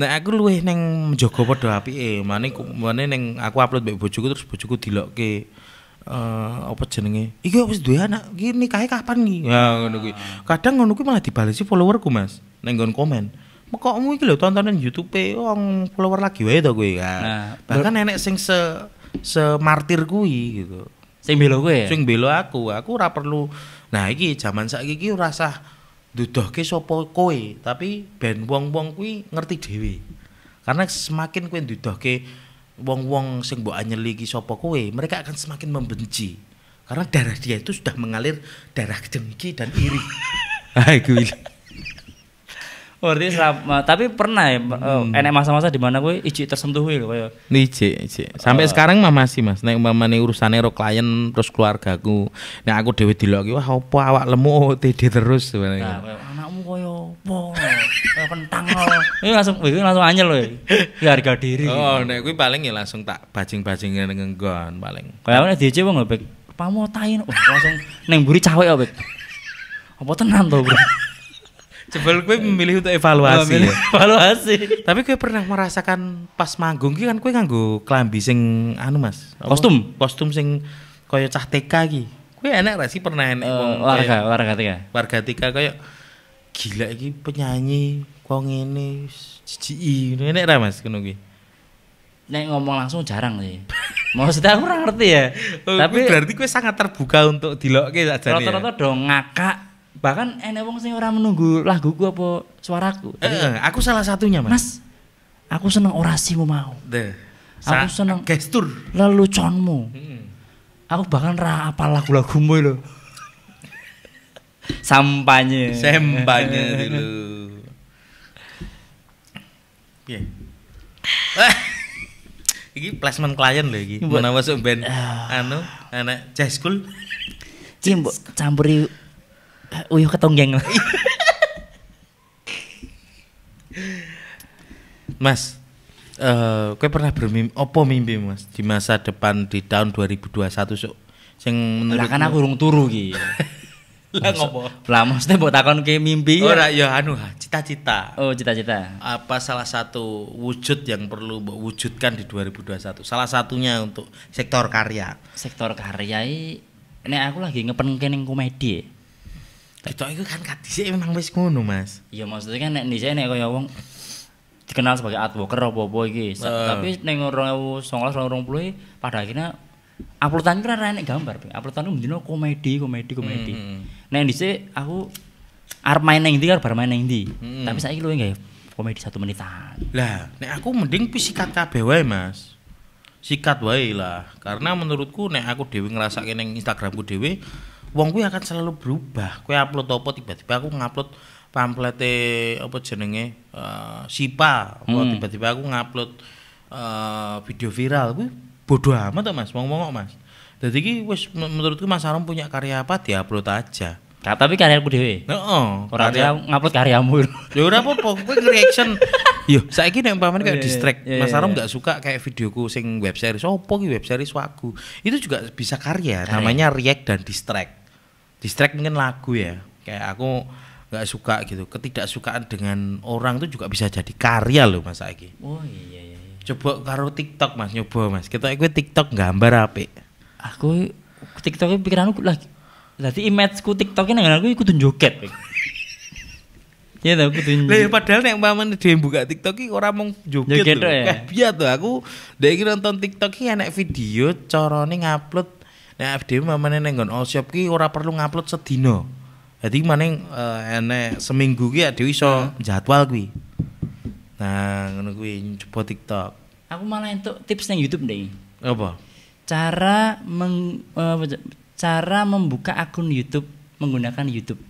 Nah aku luwih neng menjaga api eh mana mana neng aku upload mbek bojoku terus bojoku ke uh, apa jenenge iki wis duwe anak iki nikahe kapan iki ya ngono kuwi kadang ngono kuwi malah dibalesi followerku Mas neng nggon komen mekokmu iki lho tontonan YouTube-e wong follower lagi wae to kuwi ya nah, bahkan nenek sing se se martir kuwi gitu sing belo kowe ya sing belo aku aku ora perlu nah iki zaman saiki iki ora sah dudohke sapa kowe tapi ben wong-wong kuwi ngerti dhewe karena semakin kowe ke wong-wong sing mbok anyeli iki sapa kowe, mereka akan semakin membenci. Karena darah dia itu sudah mengalir darah dengki dan iri. Aku ah, oh, Berarti tapi pernah ya oh, hmm. enek masa-masa di mana gue ijik tersentuh gue kaya. Ijik, ijik. Sampai oh. sekarang mah masih Mas. Nek umpamane urusane ro klien terus keluargaku, nek aku dhewe diloki wah apa awak lemu OTD terus sebenarnya. Nah, koyo apa? koyo kentang lho. Iki langsung wih langsung anyel lho. Iki harga diri. Oh, nek kuwi paling ya langsung tak bajing-bajing ngene nggon paling. Kaya nek diece wong lho, Bek. Pamotain oh, langsung ning mburi cawek ya, Bek. Apa tenan to, Bro? cebel kue memilih untuk evaluasi. Oh, evaluasi. Tapi kue pernah merasakan pas manggung kan kue nganggo klambi sing anu Mas. Apa? Kostum, kostum sing koyo cah TK ki. Kue enak ra sih pernah enak uh, eh, warga, warga tika Warga tika kaya gila iki penyanyi kok ngene jiji ngene ra Mas ngono kuwi nek ngomong langsung jarang sih maksudnya aku kurang ngerti ya oh, tapi berarti gue sangat terbuka untuk dilokke aja ya? rata-rata dong ngakak bahkan enek wong sing ora menunggu laguku apa suaraku eh, aku salah satunya mas, aku seneng orasimu mau aku seneng gestur leluconmu hmm. aku bahkan ra apa lagu-lagumu lho sampahnya sampahnya dulu piye eh, ini placement klien loh, iki menawa so band. Ah. anu anak jazz school cimbok campuri eh, uyu ketonggeng Mas, uh, eh, kue pernah bermimpi opo mimpi Mas di masa depan di tahun 2021 sok sing menurut lah kan aku urung turu gitu. Lah ngopo? Lah mesti mbok ke mimpi. Ya? Ora ya anu cita-cita. Oh, cita-cita. Apa salah satu wujud yang perlu mbok wujudkan di 2021? Salah satunya untuk sektor karya. Sektor karya ini aku lagi ngepenke ning komedi. E. Kita itu kan kadisik memang wis ngono, Mas. Iya, maksudnya kan nek dhisik nek kaya wong dikenal sebagai art walker apa-apa iki. Uh. Tapi ning 2019 2020 pada akhirnya uploadan kira neng gambar, Uploadan ku mendino komedi, komedi, komedi. Hmm neng dhisik aku arep main neng di, karo bar main neng di. Hmm. Tapi saya luwe nggih komedi satu menitan. Lah, neng aku mending sikat kabeh wae, Mas. Sikat wae lah. Karena menurutku neng aku Dewi ngerasa ning Instagramku Dewi, wong akan selalu berubah. Kue upload apa tiba-tiba aku ngupload pamplete apa jenenge uh, Sipa, hmm. tiba-tiba aku ngupload uh, video viral gue bodoh amat Mas, wong-wong Mas. Jadi ki wis menurutku Mas Arum punya karya apa upload aja. Ka, tapi karya aku dewe. No, oh, Ora karya... ngupload karyamu. Ya udah apa-apa, reaction. Yo, saya yang paman kayak oh, iya, distract, iya, Mas iya, Arum nggak suka kayak videoku sing web series Oh, pokoknya web series waku. Itu juga bisa karya, karya. namanya react dan distract. Distract mungkin lagu ya. Kayak aku nggak suka gitu. Ketidaksukaan dengan orang itu juga bisa jadi karya loh Mas Aki. Oh iya iya. Coba karo TikTok Mas nyoba Mas. Kita ikut TikTok gambar apik aku TikTok aku lagi image ku TikTok nang aku kudu joget. Iya tau kudu. Lah ya, padahal nek umpamane dhewe buka TikTok ki ora mung joget. Joget ya. Biar tuh aku dek iki nonton TikTok ki enek video carane ngupload nek dhewe umpamane nang nggon shop ki ora perlu ngupload sedina. Jadi maning uh, eh, enek seminggu ki dhewe iso jadwal kuwi. Nah, ngono kuwi coba TikTok. Aku malah entuk tips nang YouTube deh. Apa? cara meng, uh, cara membuka akun YouTube menggunakan YouTube.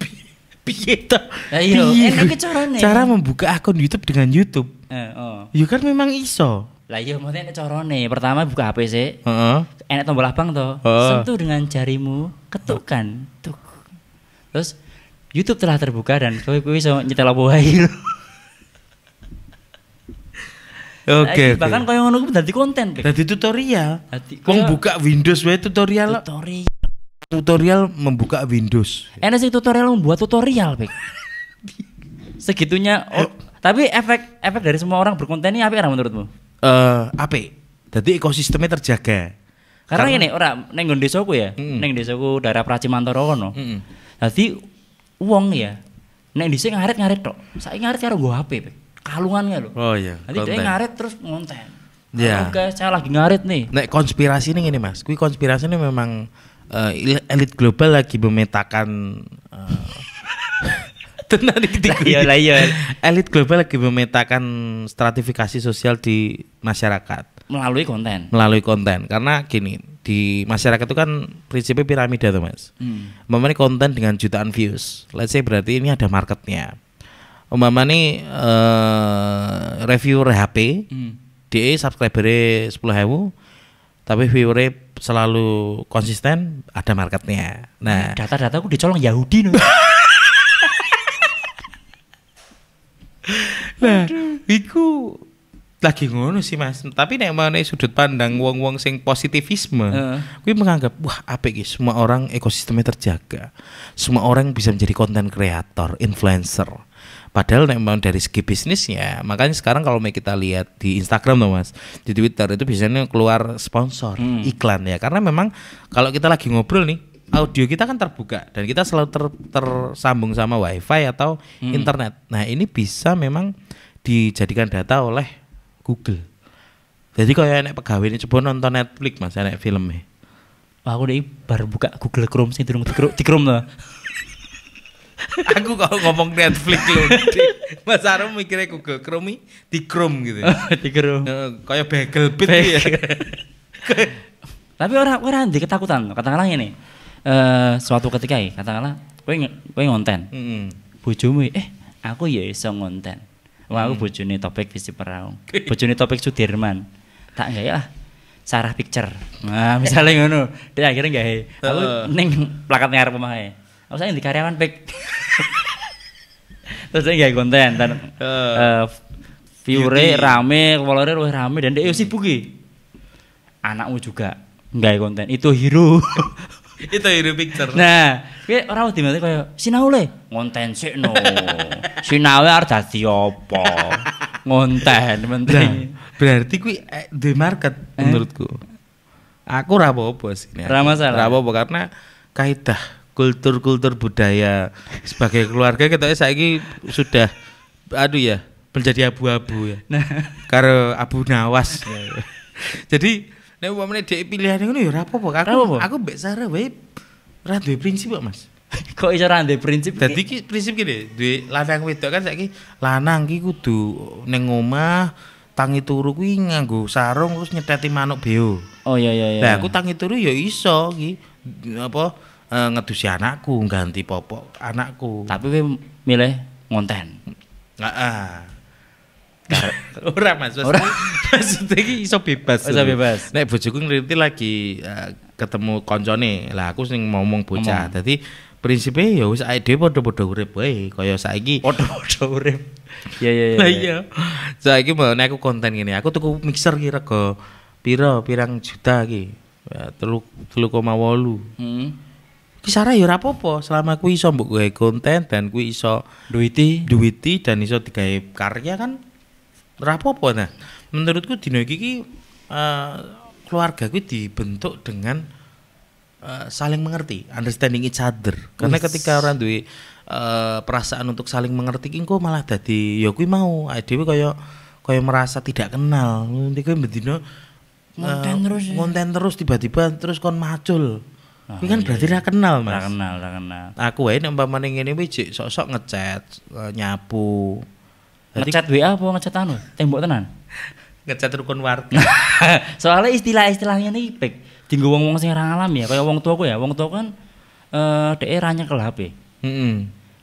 Piye to? Ya, iya. eh, cara membuka akun YouTube dengan YouTube. Eh, oh. Ya kan memang iso. Lah iya maksudnya enak carane. Pertama buka HP sih. Enak tombol abang to. Uh. Sentuh dengan jarimu, ketukan, Tuk. Terus YouTube telah terbuka dan kowe iso nyetel apa wae. Oke. Okay, Bahkan kau yang ngono dari konten. dari tutorial. Dadi wong buka Windows wae tutorial. Tutorial. Tutorial membuka Windows. Enak sih tutorial membuat tutorial, Pik. Segitunya. Oh, tapi efek efek dari semua orang berkonten ini apa menurutmu? Eh, uh, apa? Jadi ekosistemnya terjaga. Karena, Karena ini orang neng nggon desaku ya, mm. neng desaku daerah Pracimantoro kono. Mm. Jadi uang ya, neng sini ngaret-ngaret tok. Saya ngaret karo gua HP, Pik kalungan nggak lo? Oh iya. Nanti dia ngaret terus ngonten. Iya. Yeah. Oke, saya lagi ngaret nih. Nek konspirasi ini gini mas, kui konspirasi ini memang uh, elit global lagi memetakan. Uh, Tenan iki iya, iya. Elit global lagi memetakan stratifikasi sosial di masyarakat melalui konten. Melalui konten. Karena gini, di masyarakat itu kan prinsipnya piramida tuh, Mas. Hmm. Memang konten dengan jutaan views. Let's say berarti ini ada marketnya umama nih eh, uh, review HP hmm. di e, subscriber e sepuluh ribu tapi viewer e selalu konsisten ada marketnya nah, nah data-data aku dicolong Yahudi nih nah Aduh lagi ngono sih mas tapi nek mana sudut pandang wong wong sing positivisme uh. gue menganggap wah apa gitu semua orang ekosistemnya terjaga semua orang bisa menjadi konten kreator influencer padahal nek mau dari segi bisnisnya makanya sekarang kalau kita lihat di Instagram tuh mas di Twitter itu biasanya keluar sponsor hmm. iklan ya karena memang kalau kita lagi ngobrol nih audio kita kan terbuka dan kita selalu ter, tersambung sama wifi atau hmm. internet nah ini bisa memang dijadikan data oleh Google. Jadi kayak enak pegawai ini coba nonton Netflix mas enak filmnya. Wah, aku deh baru buka Google Chrome sih turun di Chrome lah. aku kalau ngomong Netflix loh, Mas Arum mikirnya Google Chrome di Chrome gitu. Oh, di Chrome. Kayak bagel pit ya. Tapi orang orang di ketakutan. Katakanlah ini, uh, suatu ketika ya, katakanlah, gue ngonten, mm -hmm. bojomu, eh aku ya iso ngonten Wah, aku hmm. bojone Topik visi Peraung. Bojone Topik Sudirman. Tak enggak ya? Sarah Picture. Nah, misalnya ngono. Dia akhirnya enggak ya? Aku neng plakat ngarep omahe. Aku saya di karyawan pik. Terus saya enggak konten dan uh, eh, view rame, followernya lebih rame dan dia sibuk iki. Anakmu juga enggak konten. Itu hero. itu hero picture nah kuwi ora wedi mati kaya sinau le ngonten no. sinawe arep dadi apa ngonten nah, penting berarti kuwi eh, the market eh? menurutku aku rabo apa-apa sih ora masalah ora apa karena kaidah kultur-kultur budaya sebagai keluarga kita saiki sudah aduh ya menjadi abu-abu ya nah. karo abu nawas jadi Nek umpamane dhek pilihane ngono ya ora apa-apa. Aku aku mbek Sarah wae ora duwe prinsip kok, Mas. Kok iso ora duwe prinsip? Dadi iki prinsip kene, duwe lanang wedok kan saiki lanang ki kudu ning omah tangi turu kuwi nganggo sarung terus nyeteti manuk beo. Oh iya iya iya. Lah aku tangi turu ya iso ki apa e, ngedusi anakku ganti popok anakku. Tapi kowe milih ngonten. Heeh. Ora Mas. Ora. Maksudnya ini iso bebas. Iso bebas. Nek bojoku ngriti lagi uh, ketemu koncone. Lah aku sing ngomong bocah. tapi prinsipnya ya wis ae dhewe padha-padha urip wae kaya saiki. Padha-padha urip. Iya iya iya. nah, iya. Saiki mau nek aku konten ngene, aku tuku mixer kira ke piro pirang juta lagi Ya, telu telu koma wolu. Hmm. Kisara ya apa-apa selama aku iso mbok konten dan kuwi iso duiti duiti dan iso digawe karya kan rapopo nah menurutku dino iki uh, keluarga ku dibentuk dengan uh, saling mengerti understanding each other karena Uish. ketika orang duwe uh, perasaan untuk saling mengerti engko malah dadi ya kuwi mau dhewe kaya kaya merasa tidak kenal nanti kuwi bendino konten uh, terus konten ya. terus tiba-tiba terus kon macul Oh, kan iya, berarti iya. ra kenal, Mas. Ra kenal, ra kenal. Aku wae nek umpamane ngene kuwi sok-sok ngechat, nyapu, Ngecat WA apa ngecat anu? Tembok tenan. ngecat rukun warga. Soalnya istilah-istilahnya nih pek. tinggal wong-wong sing orang alam ya, kayak wong tuaku ya. Wong tua kan eh uh, e daerah HP. -hmm.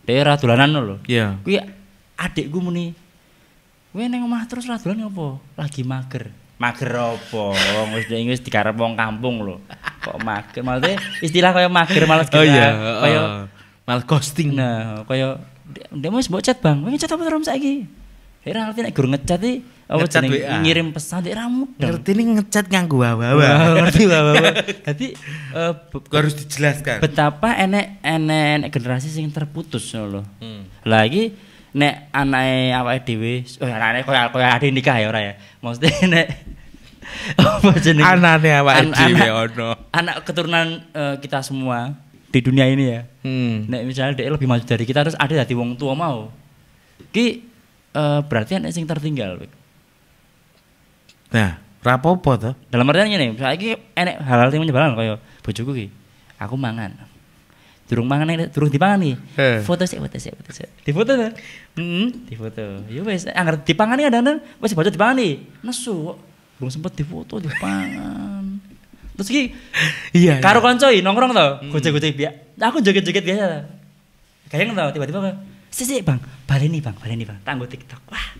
Daerah e tulanan lo Iya. Yeah. adik gue muni gue neng mah terus lah tulan apa Lagi mager. Mager opo? Wong wis wis dikarep wong kampung lho. Kok mager? Maksudnya istilah kayak mager malas kita. Oh iya. Kayak uh, oh, Nah, kayak dia mau mbok chat Bang. mau chat apa terus lagi, Era ngerti nek guru ngecat iki apa jeneng ngirim pesan di ramu. Ngerti ning ngecat bawa, wawa. Ngerti bawa, jadi eh, harus dijelaskan. Betapa enek enek generasi sing terputus loh, Hmm. Lagi iki nek anake awake dhewe, oh anake koyo koyo ada nikah ya orang ya. Maksudnya nek apa jenenge? Anane apa ono. Anak keturunan uh, kita semua di dunia ini ya. Hmm. Nek misalnya dia lebih maju dari kita terus ada dari wong tua mau. Ki uh, berarti anak sing tertinggal. Wik. Nah, rapopo tuh. Dalam artian nih, misalnya ki enek halal yang menyebalkan kaya bojoku ki. Aku mangan. Durung mangan nek durung dipangan nih. He. Foto sih, foto sik, foto sik. Difoto tuh. Heeh, difoto. Yo wis, anggere dipangan kadang-kadang wis bojo dipangan nih. Nesu kok. Durung sempet difoto dipangan. Terus ki iya. Karo iya. koncoi nongkrong tau, hmm. gojek-gojek Aku joget-joget biasa. Kayak tau tiba-tiba sih sih bang, baleni bang, baleni bang. Tanggo TikTok. Wah.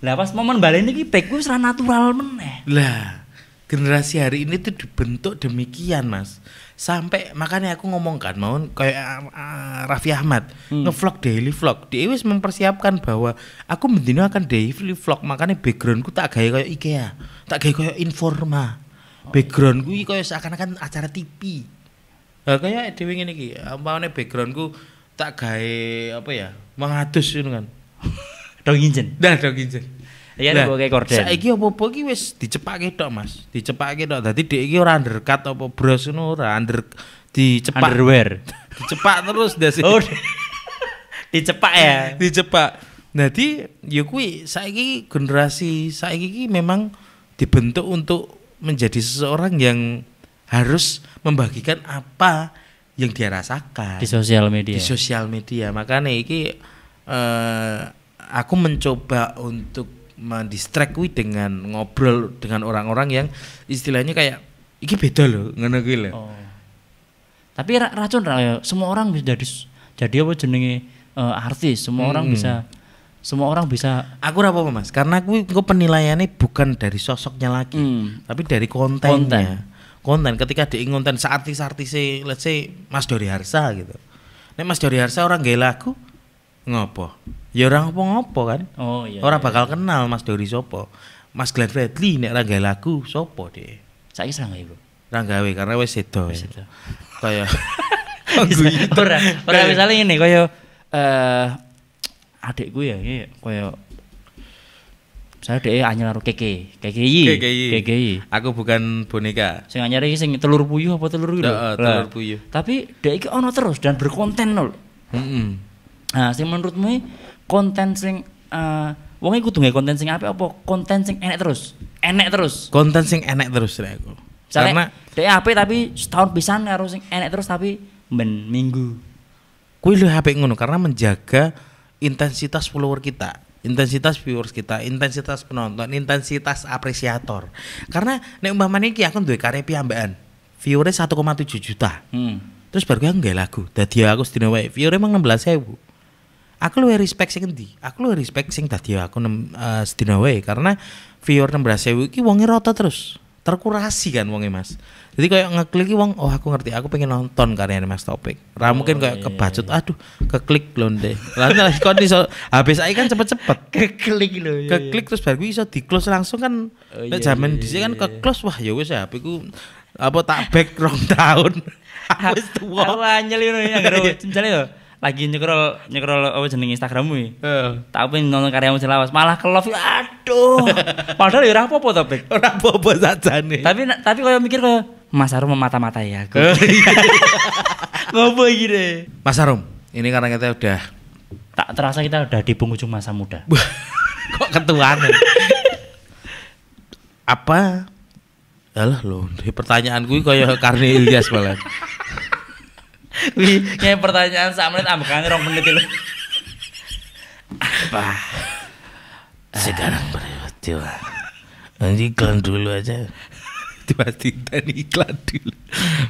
Lah pas momen baleni ki pekku serah natural meneh. Lah, generasi hari ini tuh dibentuk demikian, Mas. Sampai makanya aku ngomong kan mau kayak uh, Raffi Ahmad hmm. ngevlog daily vlog. Dia wis mempersiapkan bahwa aku mendino akan daily vlog, makanya backgroundku tak gaya kayak IKEA, tak gaya kayak Informa background iki kaya seakan-akan acara TV. Lah kaya dhewe ngene iki, background ku tak gawe apa ya? Mengadus ngono kan. dong injen. Nah, dong injen. Iya nah, kayak korden. Saiki opo-opo iki wis dicepake tok, Mas. Dicepake tok. Dadi dhek iki ora undercut apa bros ngono ora under dicepak underwear. dicepak terus dasi. Oh. dicepak ya. dicepak. Jadi ya kuwi saiki generasi saiki iki memang dibentuk untuk menjadi seseorang yang harus membagikan apa yang dia rasakan di sosial media. Di sosial media. Makanya ini eh, aku mencoba untuk mendistraktku dengan ngobrol dengan orang-orang yang istilahnya kayak iki beda loh, ngono kuwi lho. Oh. Tapi racun racun ra semua orang bisa jadi jadi apa jenenge uh, artis, semua hmm. orang bisa semua orang bisa aku apa mas karena aku aku penilaiannya bukan dari sosoknya lagi hmm. tapi dari kontennya konten. konten ketika di konten saat artis artis let's say Mas Dori Harsa gitu nek Mas Dori Harsa orang gak lagu ngopo ya orang ngopo ngopo kan oh, iya, orang iya, bakal iya. kenal Mas Dori sopo Mas Glenn Fredly nek orang gak lagu sopo deh saya serang ibu ranggawe karena wes itu kayak orang ora misalnya ini kayak uh, eh, adikku ya ini koyo saya deh anyar laru keke keke keke aku bukan boneka saya anyar iki sing telur puyuh apa telur gitu telur puyuh tapi dek itu ono terus dan berkonten nol mm -hmm. nah sih menurutmu konten sing uh, wong iku kudu konten sing apa apa konten sing enek terus enek terus konten sing enek terus lek aku Misalnya, karena dek apa? tapi setahun pisang karo sing enek terus tapi men minggu kuwi lho HP ngono karena menjaga intensitas follower kita intensitas viewers kita, intensitas penonton, intensitas apresiator. Karena nek umpamane Maniki, aku duwe karya piyambakan, viewers 1,7 juta. Hmm. Terus baru aku nggak lagu. tadi aku sedina wae viewers emang 16.000 aku lu respect sing endi? Aku lu respect sing tadi aku uh, eh, sedina wae karena viewer 16.000 iki wonge rata terus terkurasi kan wonge Mas. Jadi kayak ngeklik wong oh aku ngerti aku pengen nonton karyanya Mas Topik. Ra oh, mungkin kayak keklik iya. kebacut iya. aduh keklik lalu lagi kondisi so, habis aja kan cepet-cepet. keklik loh, Iya, keklik iya. terus baru bisa di-close langsung kan. Oh, iya, zaman iya, kan ke-close wah ya wes ya ku apa tak back rong tahun. Aku anyel ngono ya, anggere yo lagi nyekrol nyekrol apa jeneng Instagrammu ya. Uh. Tak pengen nonton karyamu selawas, malah ke love aduh. Padahal ya apa-apa tapi. Bek. Ora apa-apa nih. Tapi tapi kau mikir koyo Mas Arum memata-mata ya aku. Ngopo iki deh. Mas Arum, ini karena kita udah tak terasa kita udah di penghujung masa muda. Kok ketuaan? apa Alah loh, pertanyaan gue kayak Karni Ilyas malah. Wih, kayak pertanyaan sak menit ambek ah, kangen rong menit lho. Apa? Sekarang wah. Nanti iklan dulu aja. Dipastikan iklan dulu.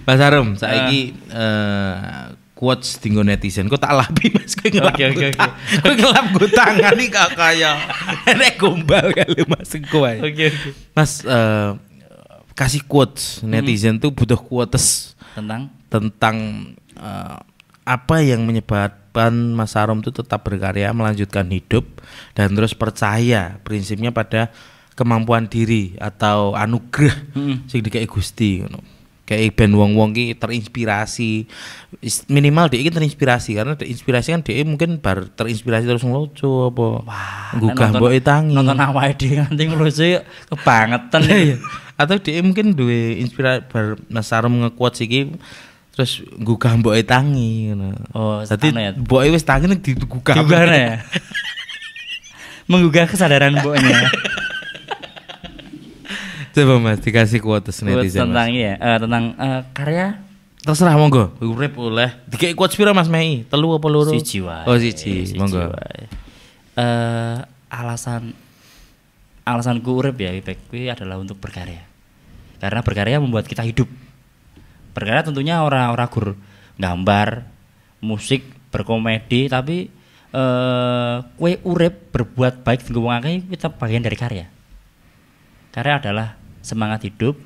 Mas Arum, saiki eh uh, quotes tinggal netizen. Kok tak lapi mas, kau ngelap okay, okay, okay. kau ngelap gue tangan nih kak kaya. enek gombal kali mas kau. Oke okay, okay. Mas uh, kasih quotes netizen hmm. tuh butuh quotes tentang tentang Eh, apa yang menyebabkan Mas Arum itu tetap berkarya, melanjutkan hidup dan terus percaya prinsipnya pada kemampuan diri atau anugerah hmm. sing dikei Gusti ngono. Kayak ben wong-wong terinspirasi minimal dia terinspirasi karena terinspirasi kan dia mungkin bar terinspirasi terus ngelucu apa wah gugah mbok tangi nonton awake dhewe nganti ngelucu kebangetan ya atau dia mungkin duwe inspirasi bar Mas Arum ngekuat siki terus gugah mbok e tangi ngono. Oh, dadi mboke wis tangi nek digugah. Digugah ya. Menggugah kesadaran mboknya. Coba Mas dikasih quotes netizen. Tentang iya, uh, tentang uh, karya terserah monggo urip oleh dikek quotes pira Mas Mei? Telu apa loro? Siji wae. Oh, siji. Si monggo. Eh alasan alasanku urip ya Ipek adalah untuk berkarya. Karena berkarya membuat kita hidup berkarya tentunya orang-orang gur gambar musik berkomedi tapi eh kue urep berbuat baik di akeh kita bagian dari karya karya adalah semangat hidup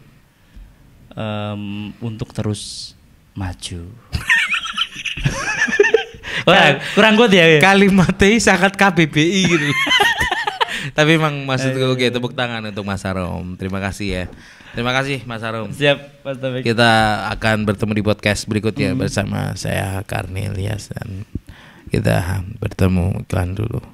um, untuk terus maju Wah, kurang kuat ya. ya? Kalimatnya sangat KBBI gitu. Tapi emang maksudku iya, iya, oke iya. tepuk tangan untuk Mas Arom. Terima kasih ya. Terima kasih Mas Arum. Siap, Mas Taufik. Kita akan bertemu di podcast berikutnya hmm. bersama saya Karnelias dan kita bertemu iklan dulu.